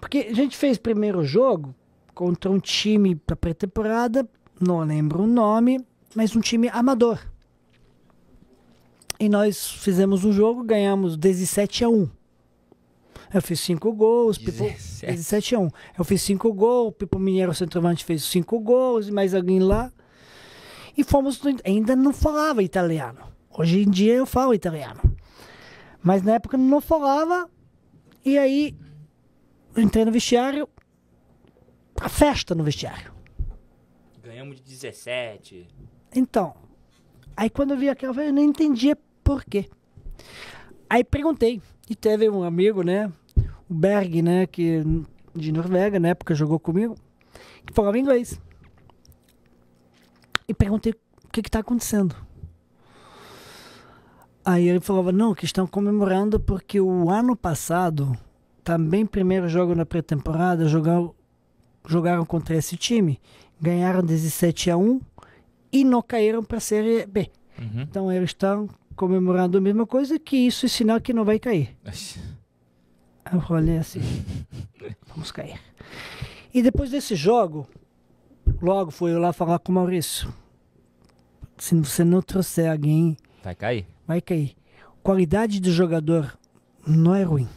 Porque a gente fez primeiro jogo contra um time para pré-temporada, não lembro o nome, mas um time amador. E nós fizemos um jogo, ganhamos 17 a 1. Eu fiz 5 gols, 17. a 1. Eu fiz 5 gols, o Pipo Mineiro centroavante fez 5 gols, mais alguém lá. E fomos, ainda não falava italiano. Hoje em dia eu falo italiano. Mas na época não falava. E aí entrei no vestiário, a tá festa no vestiário. Ganhamos de 17. Então, aí quando eu vi aquela eu não entendia por quê. Aí perguntei, e teve um amigo, né, o Berg, né, que de Noruega, na né, época jogou comigo, que falava inglês. E perguntei o que está acontecendo. Aí ele falava, não, que estão comemorando porque o ano passado, também primeiro jogo na pré-temporada, jogaram jogaram contra esse time, ganharam 17 a 1 e não caíram para a Série B. Uhum. Então eles estão comemorando a mesma coisa, que isso é sinal que não vai cair. Eu falei é assim, (laughs) vamos cair. E depois desse jogo, logo fui lá falar com o Maurício. Se você não trouxer alguém... Vai cair. Vai cair. Qualidade do jogador não é ruim,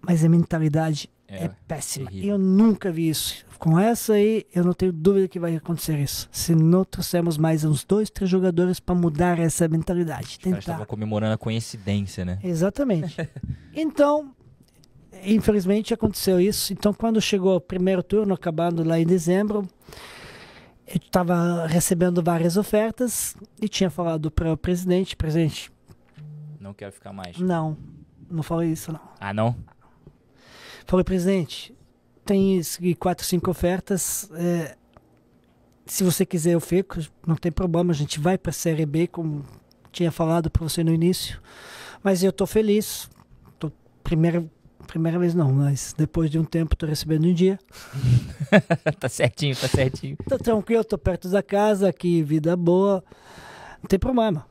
mas a mentalidade é, é, é péssima. Terrível. Eu nunca vi isso. Com essa aí, eu não tenho dúvida que vai acontecer isso. Se não trouxermos mais uns dois, três jogadores para mudar essa mentalidade. Os Tentar. estavam comemorando a coincidência, né? Exatamente. (laughs) então, infelizmente aconteceu isso. Então, quando chegou o primeiro turno, acabando lá em dezembro, eu estava recebendo várias ofertas e tinha falado para o presidente: presidente. Não quero ficar mais. Não, não falei isso, não. Ah, não? Falei, é presidente, tem quatro, cinco ofertas. É, se você quiser, eu fico. Não tem problema, a gente vai para a Série B, como tinha falado para você no início. Mas eu estou feliz. Tô, primeira, primeira vez não, mas depois de um tempo estou recebendo um dia. (laughs) tá certinho, tá certinho. Estou tranquilo, estou perto da casa, aqui, vida boa. Não tem problema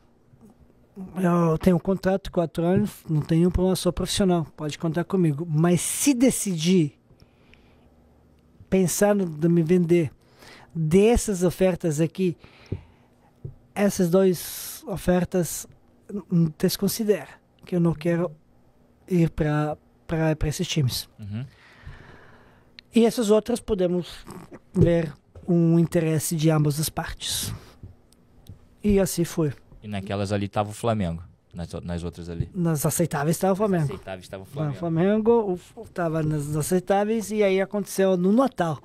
eu tenho um contrato quatro anos, não tenho problema, sou profissional, pode contar comigo. Mas se decidir pensando de me vender dessas ofertas aqui, essas duas ofertas desconsidera que eu não quero ir para esses times. Uhum. E essas outras podemos ver um interesse de ambas as partes. E assim foi. E naquelas ali estava o Flamengo. Nas, nas outras ali. Nas aceitáveis estava o Flamengo. Nas aceitáveis estava o Flamengo. O Flamengo estava nas aceitáveis e aí aconteceu no Natal.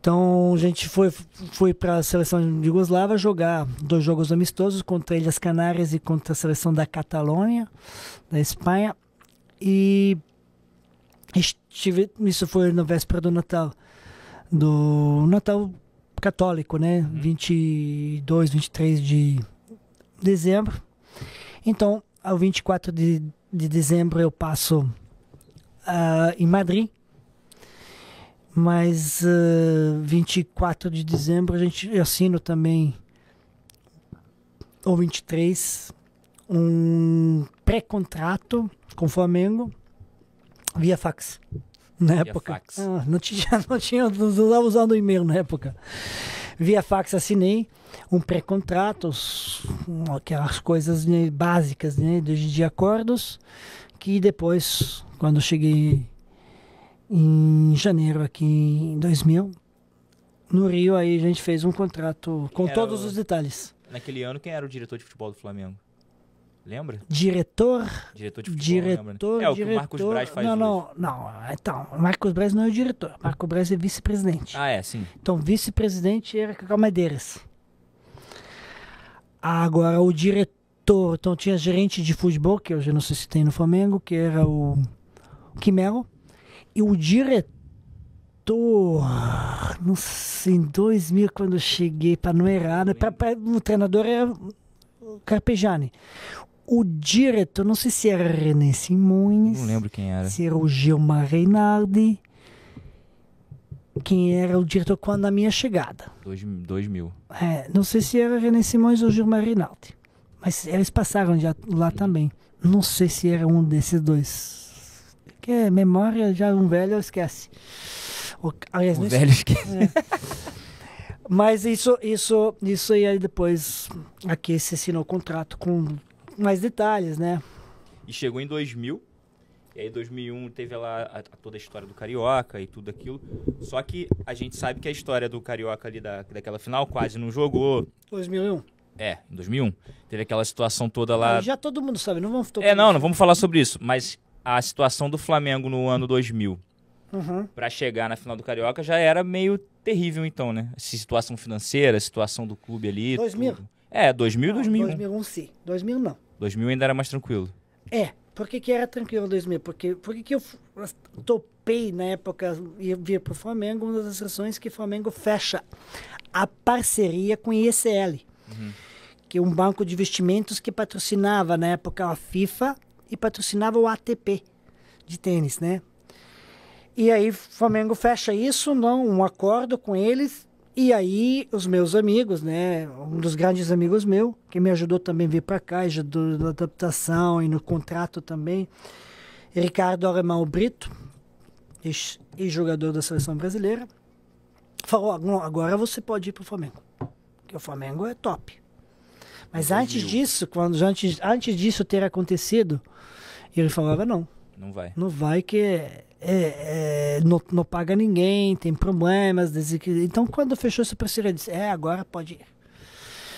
Então a gente foi, foi para a seleção de Yugoslava jogar dois jogos amistosos contra Ilhas Canárias e contra a seleção da Catalônia, da Espanha. E estive, isso foi na véspera do Natal. Do Natal católico, né? Uhum. 22, 23 de dezembro. Então, ao 24 de, de dezembro eu passo uh, em Madrid. Mas uh, ah, 24 de dezembro a gente eu assino também, ou 23, um pré-contrato com o Flamengo via fax. Na via época. Fax. Ah, não tinha, (laughs) não tinha, não usando e-mail na época. Via fax assinei um pré-contrato, aquelas coisas né, básicas né, de, de acordos, que depois, quando cheguei em janeiro aqui em 2000, no Rio, aí a gente fez um contrato com era todos o... os detalhes. Naquele ano, quem era o diretor de futebol do Flamengo? Lembra? Diretor. Diretor de futebol, né? diretor, É o que o Marcos Braz faz. Não, não, não. Então, Marcos Braz não é o diretor. Marcos Braz é vice-presidente. Ah, é, sim. Então, vice-presidente é era Cacau Medeiros. Agora, o diretor. Então, tinha gerente de futebol, que eu já não sei se tem no Flamengo, que era o, o E o diretor. Não sei, em 2000, quando eu cheguei, para não errar, né? pra, pra, o treinador era. Carpejani o diretor, não sei se era René Simões. Não lembro quem era. Se era o Gilmar Reinaldi. Quem era o diretor quando a minha chegada? 2000. É, não sei se era René Simões ou Gilmar Reinaldi. Mas eles passaram já lá também. Não sei se era um desses dois. Que é memória, já um velho esquece. O, aliás, um velho esquece. É. Mas isso, isso, isso e aí depois aqui se assinou o contrato com mais detalhes, né? E chegou em 2000, e aí 2001 teve lá a, a, toda a história do Carioca e tudo aquilo. Só que a gente sabe que a história do Carioca ali da, daquela final quase não jogou. 2001. É, em 2001. Teve aquela situação toda lá. já todo mundo sabe, não vamos... É, não, não vamos falar sobre isso. Mas a situação do Flamengo no ano 2000 uhum. para chegar na final do Carioca já era meio terrível então, né? Essa situação financeira, a situação do clube ali. 2000? Tudo. É, 2000 e 2001. 2001 sim, 2000 não. 2000 ainda era mais tranquilo. É, por que, que era tranquilo 2000? Porque, por que, que eu topei na época e vir para o Flamengo, uma das restrições que o Flamengo fecha a parceria com o ISL, uhum. que é um banco de investimentos que patrocinava na época a FIFA e patrocinava o ATP de tênis, né? E aí o Flamengo fecha isso, não, um acordo com eles e aí, os meus amigos, né? Um dos grandes amigos meu, que me ajudou também a vir para cá, ajudou na adaptação e no contrato também, Ricardo Alemão Brito, ex-jogador da seleção brasileira, falou: agora você pode ir para o Flamengo, porque o Flamengo é top. Mas antes disso, quando antes, antes disso ter acontecido, ele falava: não, não vai. Não vai que é, é, é, não, não paga ninguém, tem problemas, desequilíbrio. Então, quando fechou esse parceiro, disse, é, agora pode ir.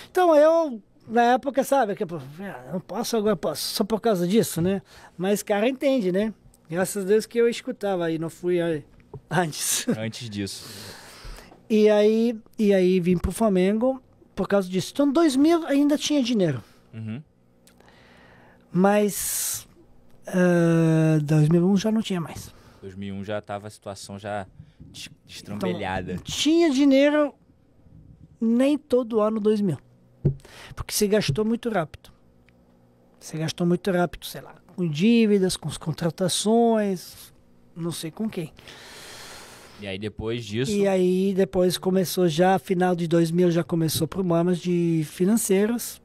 Então, eu, na época, sabe, que, ah, não posso agora, posso, só por causa disso, né? Mas cara entende, né? Graças a Deus que eu escutava e não fui eh, antes. (laughs) Antes disso. e aí, e aí vim pro Flamengo por causa disso. Então, 2000 ainda tinha dinheiro. Uhum. Mas Uh, ah, 2001 já não tinha mais. 2001 já estava a situação já destrambelhada. Então, tinha dinheiro nem todo ano 2000. Porque se gastou muito rápido. Você gastou muito rápido, sei lá, com dívidas, com as contratações, não sei com quem. E aí depois disso. E aí depois começou já, final de 2000 já começou problemas de financeiros.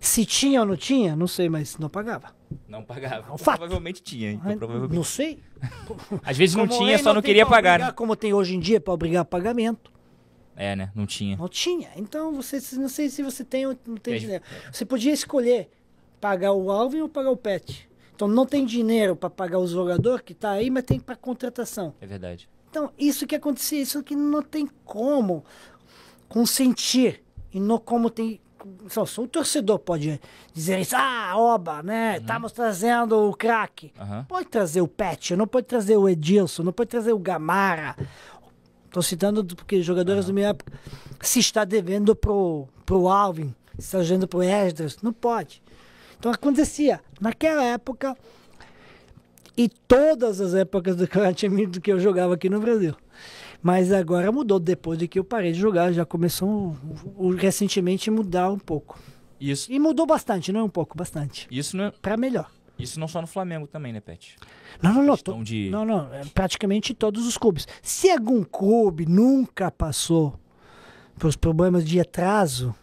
Se tinha ou não tinha, não sei, mas não pagava. Não pagava. Não, é provavelmente tinha, então provavelmente. Não sei. (laughs) Às vezes não tinha, é, só não, não queria pagar. Obrigar, né? Como tem hoje em dia para obrigar pagamento. É, né? Não tinha. Não tinha. Então, você não sei se você tem ou não tem é, dinheiro. Você podia escolher pagar o Alvin ou pagar o Pet. Então, não tem dinheiro para pagar o jogador que está aí, mas tem para contratação. É verdade. Então, isso que acontecia, isso que não tem como consentir e não como tem o torcedor pode dizer isso, ah, oba, né? Estamos uhum. trazendo o craque. Uhum. Pode trazer o Pet, não pode trazer o Edilson, não pode trazer o Gamara. Estou citando porque jogadores uhum. minha época se está devendo pro, pro Alvin, se está devendo pro Esdras, não pode. Então acontecia. Naquela época e todas as épocas do (laughs) time que eu jogava aqui no Brasil. Mas agora mudou, depois de que eu parei de jogar, já começou recentemente mudar um pouco. Isso. E mudou bastante, não é um pouco, bastante. Isso não é... Pra melhor. Isso não só no Flamengo também, né, Pet? Não, não, não. De... Não, não. É praticamente todos os clubes. Se algum clube nunca passou pelos problemas de atraso,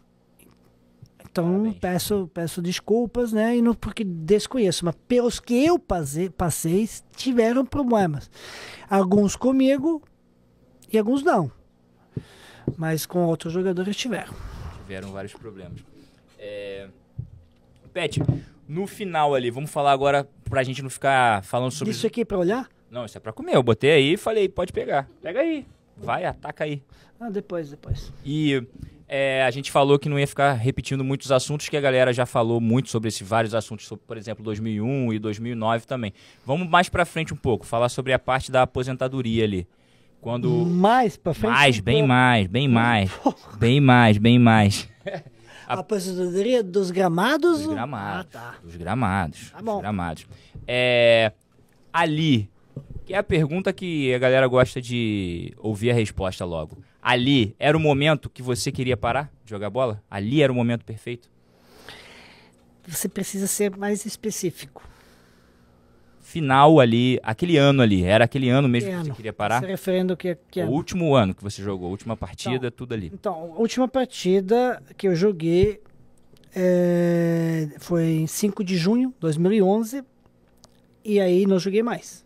então peço, peço desculpas, né? E não porque desconheço, mas pelos que eu passei, passei tiveram problemas. Alguns comigo, e alguns não. Mas com outros jogadores tiveram. Tiveram vários problemas. É... Pet, no final ali, vamos falar agora pra gente não ficar falando sobre. Isso aqui é pra olhar? Não, isso é pra comer. Eu botei aí e falei, pode pegar. Pega aí. Vai, ataca aí. Ah, depois, depois. E é, a gente falou que não ia ficar repetindo muitos assuntos, que a galera já falou muito sobre esses vários assuntos, sobre, por exemplo, 2001 e 2009 também. Vamos mais para frente um pouco, falar sobre a parte da aposentadoria ali. Quando. Mais pra frente? Mais, bem mais, bem mais. Bem mais, bem mais. A, a aposentadoria dos gramados? Dos gramados. Ah, tá. Dos gramados. Tá bom. Dos gramados. É, ali, que é a pergunta que a galera gosta de ouvir a resposta logo. Ali era o momento que você queria parar de jogar bola? Ali era o momento perfeito? Você precisa ser mais específico final ali, aquele ano ali, era aquele ano mesmo que você queria parar? Se referindo que, que O ano? É- último ano que você jogou, a última partida, então, tudo ali. Então, a última partida que eu joguei é, foi em 5 de junho de 2011 e aí não joguei mais.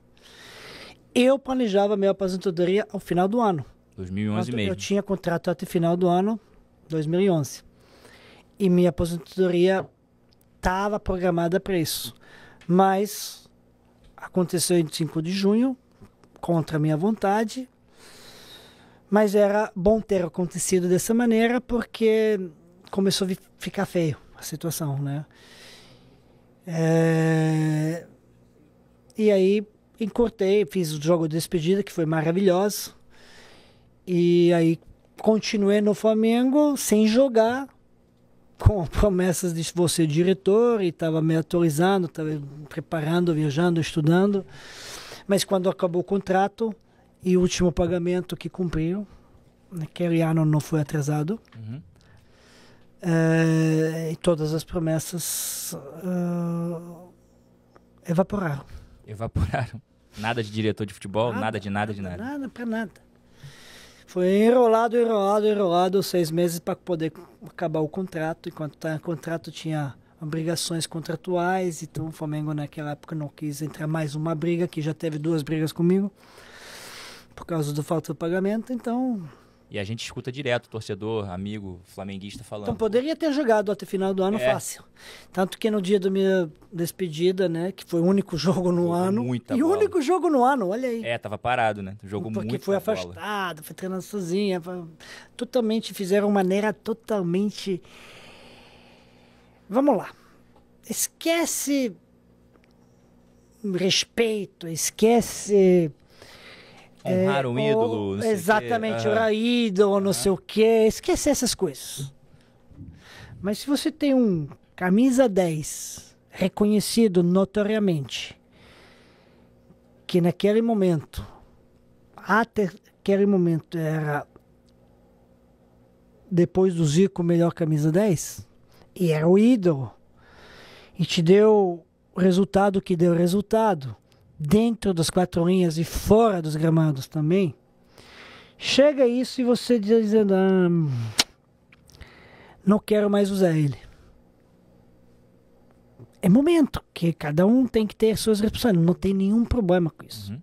Eu planejava minha aposentadoria ao final do ano. 2011 mesmo. Eu tinha contrato até final do ano 2011. E minha aposentadoria estava programada para isso. Mas Aconteceu em 5 de junho, contra minha vontade, mas era bom ter acontecido dessa maneira porque começou a ficar feio a situação, né? É... E aí encurtei, fiz o jogo de despedida que foi maravilhoso. E aí continuei no Flamengo sem jogar com promessas de você diretor e estava me atualizando, estava preparando, viajando, estudando. Mas quando acabou o contrato e o último pagamento que cumpriu, naquele né, ano não foi atrasado. Uhum. Eh, e todas as promessas uh, evaporaram. Evaporaram. Nada de diretor de futebol, nada, nada de nada de nada. Nada para nada. Foi enrolado, enrolado, enrolado seis meses para poder acabar o contrato. Enquanto tá, o contrato tinha obrigações contratuais, então o Flamengo naquela época não quis entrar mais uma briga, que já teve duas brigas comigo por causa do falta de pagamento. Então e a gente escuta direto, torcedor, amigo, flamenguista falando. Então poderia ter jogado até final do ano é. fácil. Tanto que no dia da minha despedida, né, que foi o único jogo no Jogou ano. Muita e o único jogo no ano, olha aí. É, tava parado, né? Jogo muito. Porque foi afastado, bola. foi treinando sozinha, foi... totalmente fizeram maneira totalmente Vamos lá. Esquece respeito, esquece Honrar é, um ídolo, ou, Exatamente, honrar uhum. ídolo, não uhum. sei o quê. Esquecer essas coisas. Mas se você tem um camisa 10 reconhecido notoriamente, que naquele momento, até aquele momento era depois do Zico melhor camisa 10, e era o ídolo, e te deu o resultado que deu resultado, dentro das quatro linhas e fora dos gramados também, chega isso e você dizendo, ah, não quero mais usar ele. É momento que cada um tem que ter suas repressões não tem nenhum problema com isso. Uhum.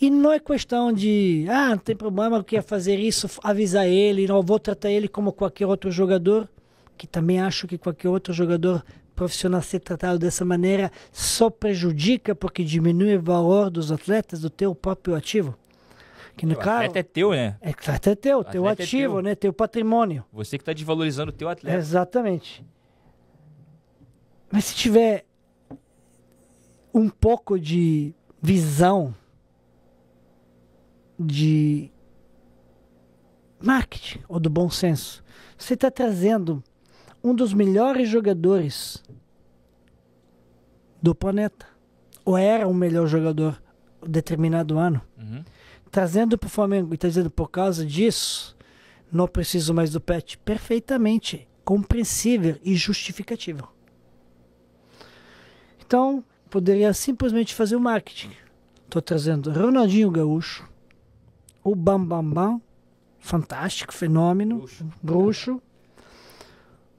E não é questão de, ah, não tem problema, eu queria fazer isso, avisar ele, não vou tratar ele como qualquer outro jogador, que também acho que qualquer outro jogador profissional ser tratado dessa maneira só prejudica porque diminui o valor dos atletas do teu próprio ativo. Que no o caso, atleta é teu, né? É, atleta é teu, o teu é ativo, é teu. né? Teu patrimônio. Você que está desvalorizando o teu atleta. Exatamente. Mas se tiver um pouco de visão de marketing ou do bom senso, você está trazendo um dos melhores jogadores do planeta. Ou era o melhor jogador determinado ano. Uhum. Trazendo para o Flamengo e trazendo dizendo por causa disso, não preciso mais do pet. Perfeitamente compreensível e justificativo. Então, poderia simplesmente fazer o marketing. Estou trazendo Ronaldinho Gaúcho, o Bam Bam Bam, fantástico, fenômeno, bruxo, bruxo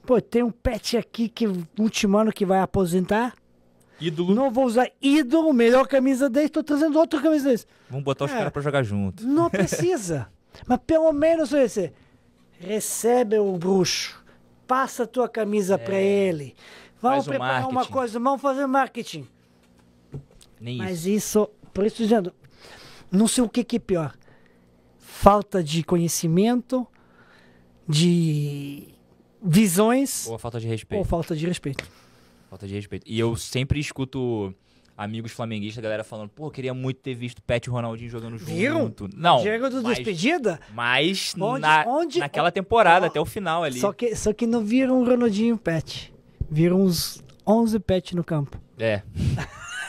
Pô, tem um pet aqui que último ano que vai aposentar. Ídolo. Não vou usar ídolo, melhor camisa dele, tô trazendo outra camisa desse. Vamos botar os é. caras pra jogar junto. Não (laughs) precisa. Mas pelo menos esse. Recebe o bruxo. Passa a tua camisa é. pra ele. Vamos Faz preparar uma coisa, vamos fazer marketing. Nem Mas isso. isso, por isso dizendo, não sei o que, que é pior. Falta de conhecimento, de visões. Ou a falta de respeito. Ou falta de respeito. Falta de respeito. E eu sempre escuto amigos flamenguistas, galera falando, pô, queria muito ter visto Pet e Ronaldinho jogando Viram? junto. Não. Diego do mas, Despedida? Mas onde, na, onde, naquela temporada, até o final ali. Só que, só que não viram o Ronaldinho Pet. Viram uns 11 Pet no campo. É. (laughs)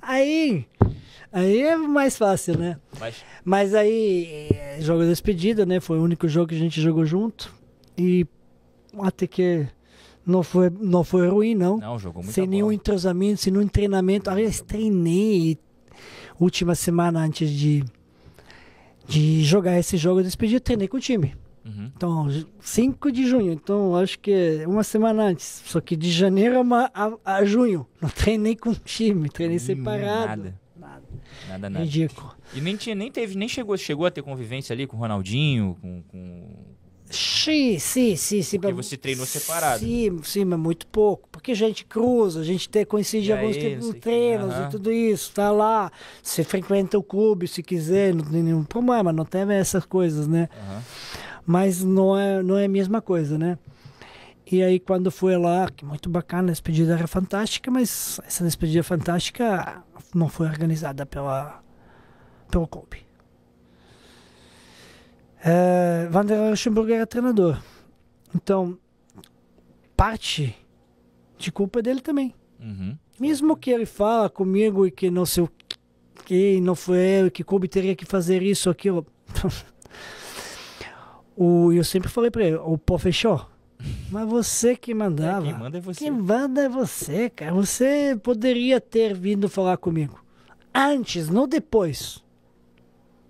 aí. Aí é mais fácil, né? Mas, mas aí, eh, jogo despedida, né? Foi o único jogo que a gente jogou junto. E até que não foi, não foi ruim, não. Não, jogou muito Sem bola. nenhum entrosamento, sem nenhum treinamento. Aliás, treinei última semana antes de, de jogar esse jogo eu despedi, treinei com o time. Uhum. Então, 5 de junho, então acho que uma semana antes, só que de janeiro a, a, a junho, não treinei com o time, treinei separado. Nada. Nada, nada. nada. Ridículo. E nem, tinha, nem teve, nem chegou, chegou a ter convivência ali com o Ronaldinho, com, com Sim, sim, sim. sim porque você treinou separado. Sim, sim, mas muito pouco. Porque a gente cruza, a gente tem, coincide aí, alguns tipos de treinos que, e tudo isso. Tá lá, você frequenta o clube se quiser, não tem nenhum problema, não tem essas coisas, né? Mas não é, não é a mesma coisa, né? E aí quando foi lá, que muito bacana, a despedida era fantástica, mas essa despedida fantástica não foi organizada pela, pelo clube. É, eh, Vanderlei Luxemburgo era treinador. Então, parte de culpa é dele também. Uhum. Mesmo que ele fala comigo e que não sei o que, não foi eu, que Kobe teria que fazer isso, aquilo. (laughs) o, eu sempre falei para ele, o pó fechou. (laughs) Mas você que mandava. É, quem manda é você. Quem manda é você, cara. Você poderia ter vindo falar comigo. Antes, não depois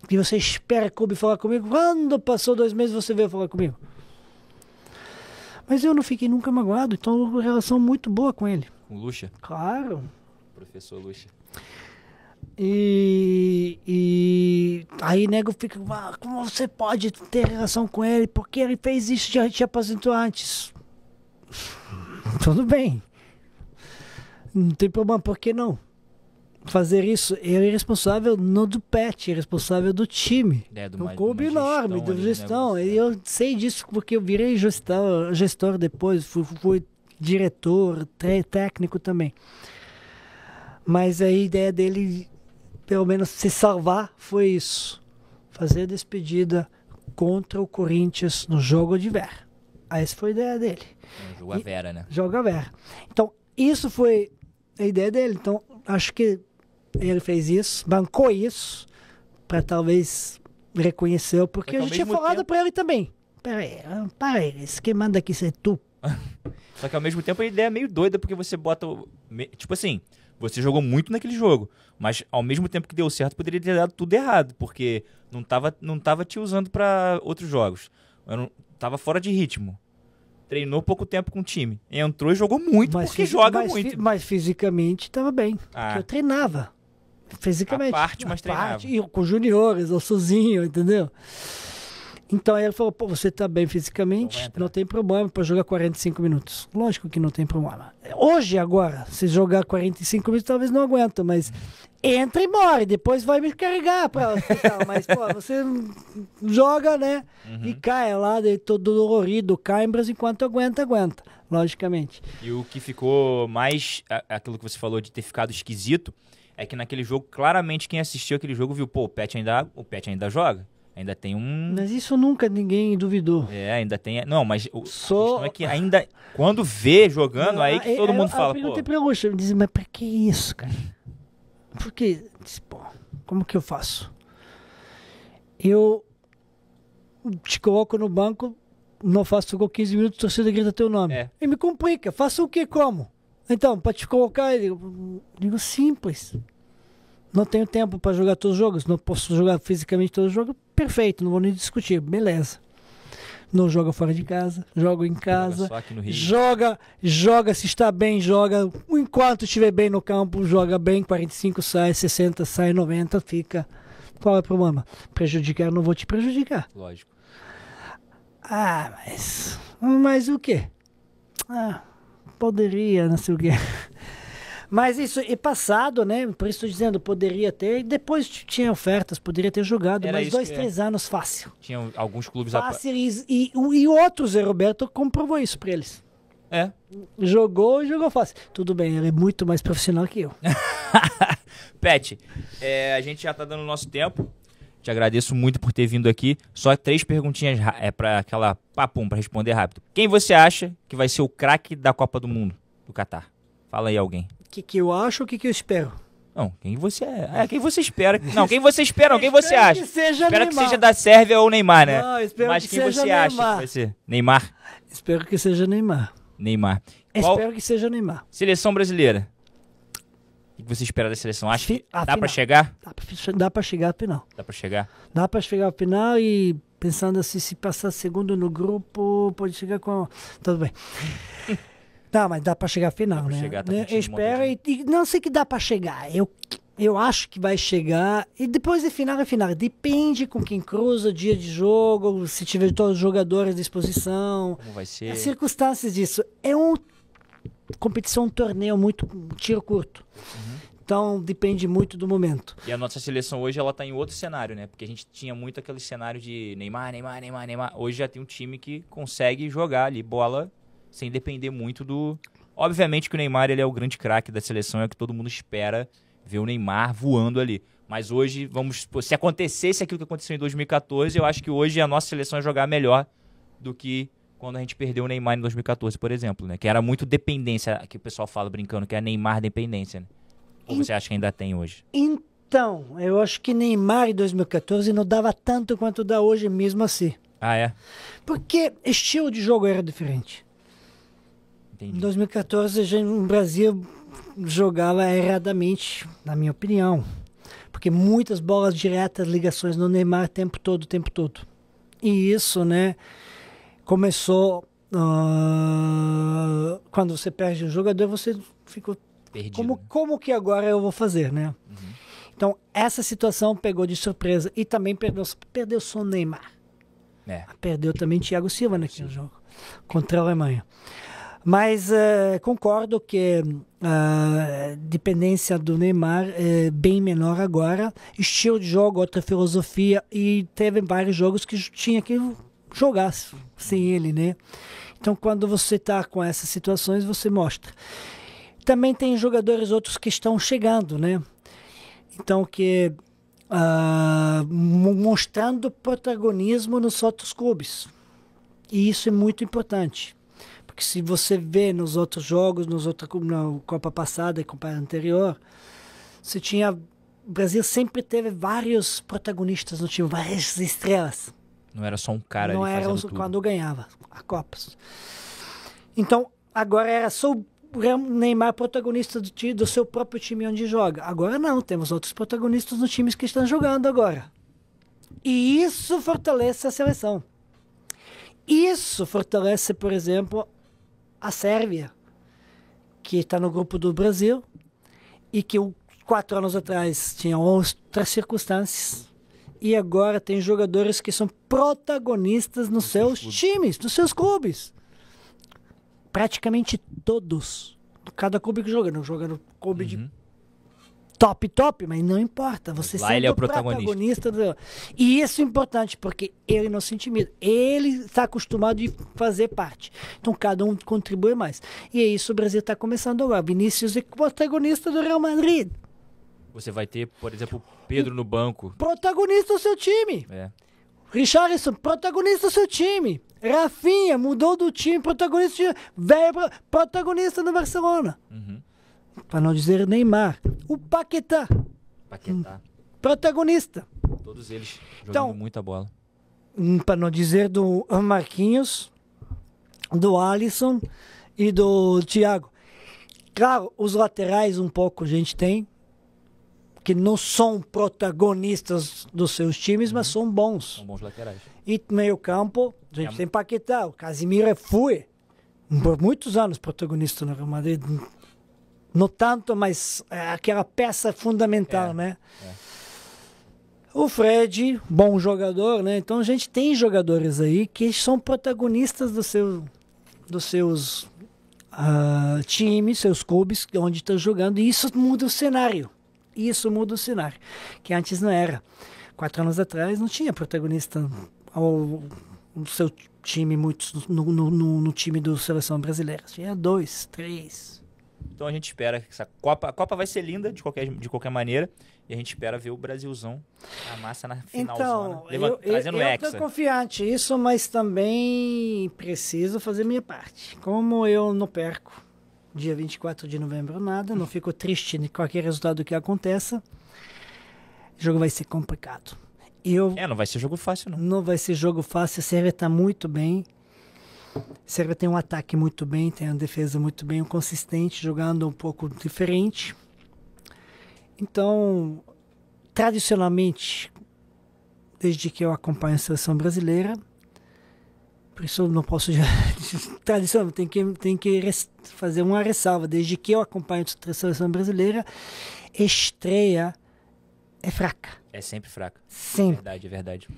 que você espera Kobe falar comigo. Quando passou dois meses, você veio falar comigo. Mas eu não fiquei nunca magoado, então uma relação muito boa com ele. Com Luxa? Claro. Professor Luxa. E, e aí nego fica, ah, como você pode ter relação com ele? Porque ele fez isso já te aposentou antes. (laughs) Tudo bem. Não tem problema, por que não? fazer isso. Ele é responsável não do pet, é responsável do time. É, do é um mais, clube enorme, do gestão. Ali, né? É. Eu sei disso porque eu virei gestor, gestor depois, fui, fui diretor, técnico também. Mas a ideia dele, pelo menos se salvar, foi isso. Fazer a despedida contra o Corinthians no jogo de Vera. Ah, essa foi a ideia dele. É, Joga Vera, né? Joga Vera. Então, isso foi a ideia dele. Então, acho que ele fez isso, bancou isso, para talvez reconhecer, porque a gente tinha falado tempo... para ele também. Peraí, peraí, esse que manda aqui ser tu. (laughs) Só que ao mesmo tempo a ideia é meio doida, porque você bota. Tipo assim, você jogou muito naquele jogo, mas ao mesmo tempo que deu certo, poderia ter dado tudo errado, porque não tava, não tava te usando para outros jogos. Eu não, tava fora de ritmo. Treinou pouco tempo com o time. Entrou e jogou muito, mas porque joga mas muito. Mas fisicamente tava bem. Ah. eu treinava fisicamente. A parte, mas treinava. Parte, com juniores, ou sozinho, entendeu? Então ele falou, pô, você tá bem fisicamente, então não, tem problema para jogar 45 minutos. Lógico que não tem problema. Hoje, agora, se jogar 45 minutos, talvez não aguenta, mas entra e morre, depois vai me carregar para hospital. (laughs) mas, pô, você joga, né? Uhum. E cai é lá, é todo dolorido, cãibras, enquanto aguenta, aguenta, logicamente. E o que ficou mais, aquilo que você falou de ter ficado esquisito, é que naquele jogo, claramente quem assistiu aquele jogo viu, pô, o Pet ainda, o Pet ainda joga. Ainda tem um. Mas isso nunca ninguém duvidou. É, ainda tem. Não, mas o Só... é que ainda. Quando vê jogando, aí que todo é, mundo é, fala. Não tenho problema, eu disse, mas pra que isso, cara? Porque, disse, pô, como que eu faço? Eu te coloco no banco, não faço gol 15 minutos, torcida grita teu nome. É. E me complica, faço o que como? Então, para te colocar, eu digo simples. Não tenho tempo para jogar todos os jogos, não posso jogar fisicamente todos os jogos. Perfeito, não vou nem discutir, beleza. Não joga fora de casa, joga em casa. Joga, joga, joga, se está bem, joga. Enquanto estiver bem no campo, joga bem. 45 sai, 60 sai, 90 fica. Qual é o problema? Prejudicar, não vou te prejudicar. Lógico. Ah, mas. Mas o quê? Ah poderia, não sei o quê. (laughs) Mas isso, e passado, né? Por isso estou dizendo, poderia ter. E depois tinha ofertas, poderia ter jogado, Era mas dois, três é. anos fácil. Tinha alguns clubes... Fácil, a... e, e, e outros, Zé Roberto comprovou isso para eles. É. Jogou e jogou fácil. Tudo bem, ele é muito mais profissional que eu. (laughs) Pet, é, a gente já tá dando nosso tempo. Te agradeço muito por ter vindo aqui. Só três perguntinhas é para aquela papum para responder rápido. Quem você acha que vai ser o craque da Copa do Mundo do Catar? Fala aí alguém. O que, que eu acho ou o que, que eu espero? Não, quem você é? é? quem você espera? Não, quem você espera? Não, quem (laughs) você acha? Que seja espero Neymar. que seja da Sérvia ou Neymar, né? Não, espero Mas que quem seja você Neymar. acha que vai ser? Neymar. Espero que seja Neymar. Neymar. Qual... Espero que seja Neymar. Seleção brasileira. O que você espera da seleção? acho que dá para chegar? Dá para chegar à final. Dá para chegar? Dá para chegar à final e pensando assim, se passar segundo no grupo, pode chegar com. Tudo bem. tá, (laughs) mas dá para chegar à final, dá né? Chegar, tá né? Espera e, e, não sei que dá para chegar. Eu, eu acho que vai chegar. E depois de é final é final. Depende com quem cruza, dia de jogo, se tiver todos os jogadores à disposição. Como vai ser? As circunstâncias disso. É um competição, é um torneio muito tiro curto. Uhum. Então depende muito do momento. E a nossa seleção hoje ela está em outro cenário, né? Porque a gente tinha muito aquele cenário de Neymar, Neymar, Neymar, Neymar. Hoje já tem um time que consegue jogar ali bola sem depender muito do. Obviamente que o Neymar ele é o grande craque da seleção, é o que todo mundo espera ver o Neymar voando ali. Mas hoje, vamos, se acontecesse aquilo que aconteceu em 2014, eu acho que hoje a nossa seleção ia jogar melhor do que quando a gente perdeu o Neymar em 2014, por exemplo, né? Que era muito dependência, que o pessoal fala brincando, que é Neymar dependência, né? Ou você acha que ainda tem hoje? Então, eu acho que Neymar em 2014 não dava tanto quanto dá hoje mesmo assim. Ah, é? Porque estilo de jogo era diferente. Entendi. Em 2014, o Brasil jogava erradamente, na minha opinião. Porque muitas bolas diretas, ligações no Neymar o tempo todo, o tempo todo. E isso, né? começou. Uh, quando você perde um jogador, você ficou. Perdido. Como, né? como que agora eu vou fazer, né? Uhum. Então, essa situação pegou de surpresa. E também perdeu, perdeu só Neymar. É. Perdeu também Thiago Silva naquele Sim. jogo contra a Alemanha. Mas uh, concordo que a uh, dependência do Neymar é bem menor agora. Estilo de jogo, outra filosofia. E teve vários jogos que tinha que jogasse sem ele, né? Então, quando você está com essas situações, você mostra. Também tem jogadores outros que estão chegando, né? Então, que uh, mostrando protagonismo nos outros clubes. E isso é muito importante. Porque se você vê nos outros jogos, nos outros na Copa passada e Copa anterior, você tinha o Brasil sempre teve vários protagonistas no time, várias estrelas. Não era só um cara Não ali era fazendo tudo. quando ganhava a Copas. Então, agora era só o Neymar protagonista do, time, do seu próprio time onde joga. Agora não, temos outros protagonistas nos times que estão jogando agora. E isso fortalece a seleção. Isso fortalece, por exemplo, a Sérvia, que está no grupo do Brasil e que quatro anos atrás tinha outras circunstâncias e agora tem jogadores que são protagonistas nos seus times, nos seus clubes. Praticamente todos. Cada clube que joga, não joga no clube uhum. de top, top, mas não importa. Você Lá ele é, é o protagonista. protagonista do... E isso é importante, porque ele não se intimida. Ele está acostumado a fazer parte. Então cada um contribui mais. E é isso o Brasil está começando agora. Vinícius é protagonista do Real Madrid. Você vai ter, por exemplo, Pedro no banco. Protagonista do seu time. É. Richarlison, protagonista do seu time. Rafinha mudou do time, protagonista, do velho, protagonista do Barcelona. Uhum. Para não dizer Neymar. O Paquetá. Paquetá. Hum. protagonista. Todos eles jogando então, muita bola. Hum, Para não dizer do Marquinhos, do Alisson e do Thiago. Claro, os laterais um pouco a gente tem, que não são protagonistas dos seus times, mas uhum. são bons. São bons laterais. E meio campo, a gente é. tem Paquetá, o Casimiro é foi por muitos anos protagonista no Real Madrid. Não tanto, mas é aquela peça fundamental, é. né? É. O Fred, bom jogador, né? Então a gente tem jogadores aí que são protagonistas do seu, dos seus uh, times, seus clubes, onde estão jogando, e isso muda o cenário. E isso muda o cenário, que antes não era. Quatro anos atrás não tinha protagonista ao, no seu time, muitos no, no, no, no time do Seleção Brasileira. Tinha dois, três, então a gente espera que essa Copa, a Copa vai ser linda de qualquer, de qualquer maneira. E a gente espera ver o Brasilzão a massa na final. Então, levanta, eu, trazendo eu, eu tô confiante isso, mas também preciso fazer minha parte. Como eu não perco dia 24 de novembro, nada. Não fico triste em qualquer resultado que aconteça. O jogo vai ser complicado. Eu, é, não vai ser jogo fácil, não. Não vai ser jogo fácil. A Sérvia está muito bem. A Sérvia tem um ataque muito bem, tem uma defesa muito bem, um consistente, jogando um pouco diferente. Então, tradicionalmente, desde que eu acompanho a seleção brasileira, por isso não posso já. (laughs) Tradição, tem que, tem que fazer uma ressalva. Desde que eu acompanho a seleção brasileira, estreia é fraca. É sempre fraca. Sempre. É verdade, é verdade.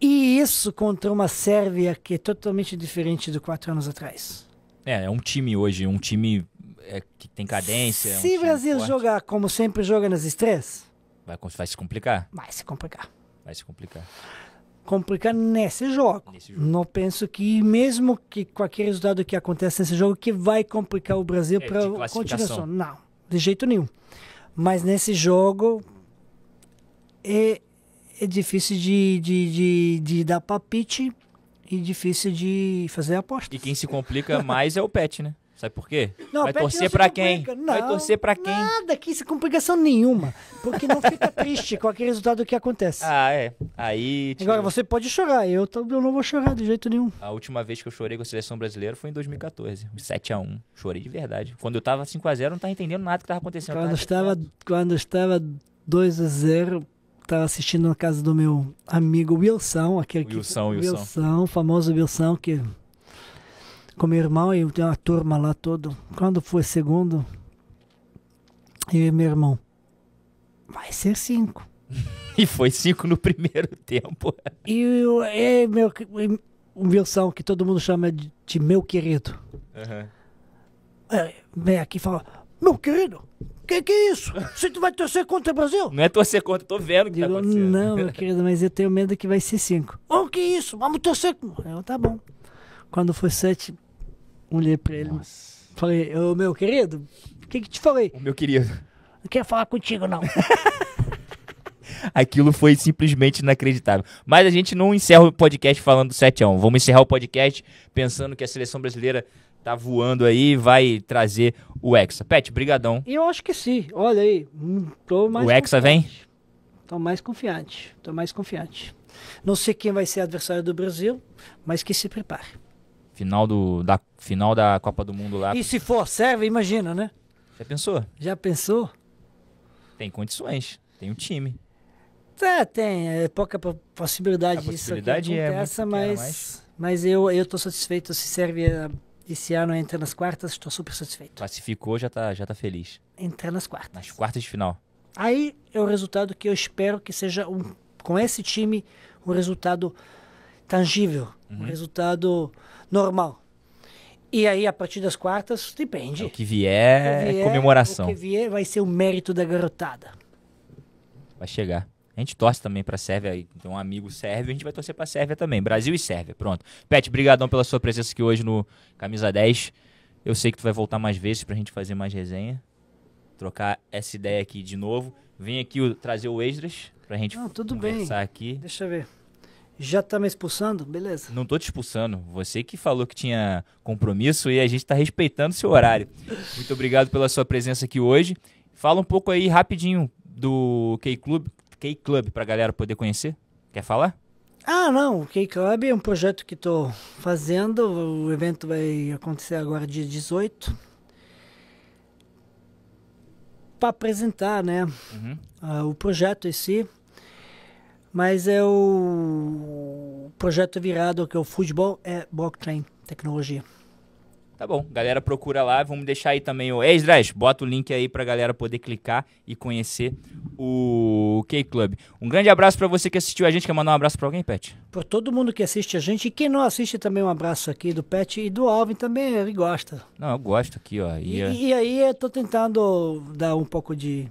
E isso contra uma Sérvia que é totalmente diferente do quatro anos atrás. É, é um time hoje, um time é, que tem cadência. Se o é um Brasil forte. jogar como sempre joga nas estreias vai, vai se complicar. Vai se complicar. Vai se complicar complicar nesse jogo. nesse jogo. Não penso que mesmo que qualquer resultado que aconteça nesse jogo que vai complicar o Brasil é, para continuação. Não, de jeito nenhum. Mas nesse jogo é, é difícil de, de, de, de dar papite e difícil de fazer aposta. E quem se complica mais é o Pet, né? Sabe por quê? Não, vai torcer para quem? Não, vai torcer para quem? Nada, que isso, complicação nenhuma. Porque não fica (laughs) triste com aquele resultado que acontece. Ah, é. Aí. Agora, você pode chorar. Eu, eu não vou chorar de jeito nenhum. A última vez que eu chorei com a seleção brasileira foi em 2014, 7x1. Chorei de verdade. Quando eu tava 5x0, não tava entendendo nada que tava acontecendo. Assim, quando, estava, quando estava 2x0, estava assistindo na casa do meu amigo Wilson, aquele Wilson, que, Wilson. Wilson, famoso Wilson, que com meu irmão e tem uma turma lá todo. Quando foi segundo, eu e meu irmão, vai ser cinco. (laughs) e foi cinco no primeiro tempo. E, eu, e meu, um o Wilson, que todo mundo chama de, de meu querido. Uhum. É, vem aqui e fala, meu querido, que que é isso? Você vai torcer contra o Brasil? Não é torcer contra, tô vendo que tá Digo, tá Não, meu querido, mas eu tenho medo que vai ser cinco. Oh, que isso? Vamos torcer. Eu, tá bom. Quando foi sete, Olhei pra ele. Nossa. Falei, ô meu querido, o que que te falei? O meu querido. Não quer falar contigo, não. (laughs) Aquilo foi simplesmente inacreditável. Mas a gente não encerra o podcast falando 7x1. Vamos encerrar o podcast pensando que a seleção brasileira tá voando aí e vai trazer o Hexa. Pet, brigadão. Eu acho que sim. Olha aí, tô mais O Hexa vem? Tô mais confiante. Tô mais confiante. Não sei quem vai ser adversário do Brasil, mas que se prepare. Final, do, da, final da Copa do Mundo lá. E se for Sérvia, imagina, né? Já pensou? Já pensou? Tem condições, tem um time. tá tem, é pouca possibilidade disso possibilidade aqui é acontece, é mas, mas eu, eu tô satisfeito se Sérvia esse ano entra nas quartas, estou super satisfeito. Classificou, já tá, já tá feliz. Entra nas quartas. Nas quartas de final. Aí é o resultado que eu espero que seja um, com esse time um resultado tangível, uhum. um resultado normal. E aí, a partir das quartas, depende. É o que vier, o que é vier é comemoração. O que vier vai ser o mérito da garotada. Vai chegar. A gente torce também para a Sérvia, tem um amigo sérvio, a gente vai torcer para a Sérvia também. Brasil e Sérvia, pronto. Pet, brigadão pela sua presença aqui hoje no Camisa 10. Eu sei que tu vai voltar mais vezes para a gente fazer mais resenha. Trocar essa ideia aqui de novo. Vem aqui trazer o Extras para a gente Não, tudo conversar bem. aqui. Deixa eu ver. Já tá me expulsando? Beleza. Não tô te expulsando. Você que falou que tinha compromisso e a gente tá respeitando seu horário. Muito obrigado pela sua presença aqui hoje. Fala um pouco aí rapidinho do K-Club, K-Club pra galera poder conhecer. Quer falar? Ah, não, o K-Club é um projeto que estou fazendo. O evento vai acontecer agora dia 18. Para apresentar, né? Uhum. Uh, o projeto em si mas é o projeto virado que é o futebol é blockchain, tecnologia. Tá bom, galera procura lá, vamos deixar aí também o Esdras, bota o link aí pra galera poder clicar e conhecer o K-Club. Um grande abraço para você que assistiu a gente, quer mandar um abraço para alguém, Pet? Para todo mundo que assiste a gente e quem não assiste também um abraço aqui do Pet e do Alvin também, ele gosta. Não, eu gosto aqui, ó. E, e, e aí eu tô tentando dar um pouco de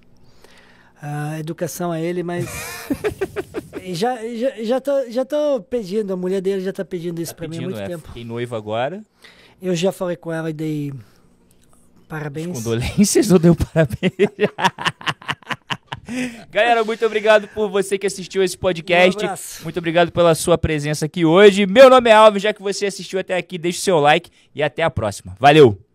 a educação a ele, mas. (laughs) já, já, já, tô, já tô pedindo, a mulher dele já tá pedindo isso tá para mim há muito é, tempo. Fiquei noiva agora. Eu já falei com ela e dei parabéns. As condolências ou deu parabéns? (laughs) Galera, muito obrigado por você que assistiu esse podcast. Um muito obrigado pela sua presença aqui hoje. Meu nome é Alves, já que você assistiu até aqui, deixe o seu like e até a próxima. Valeu!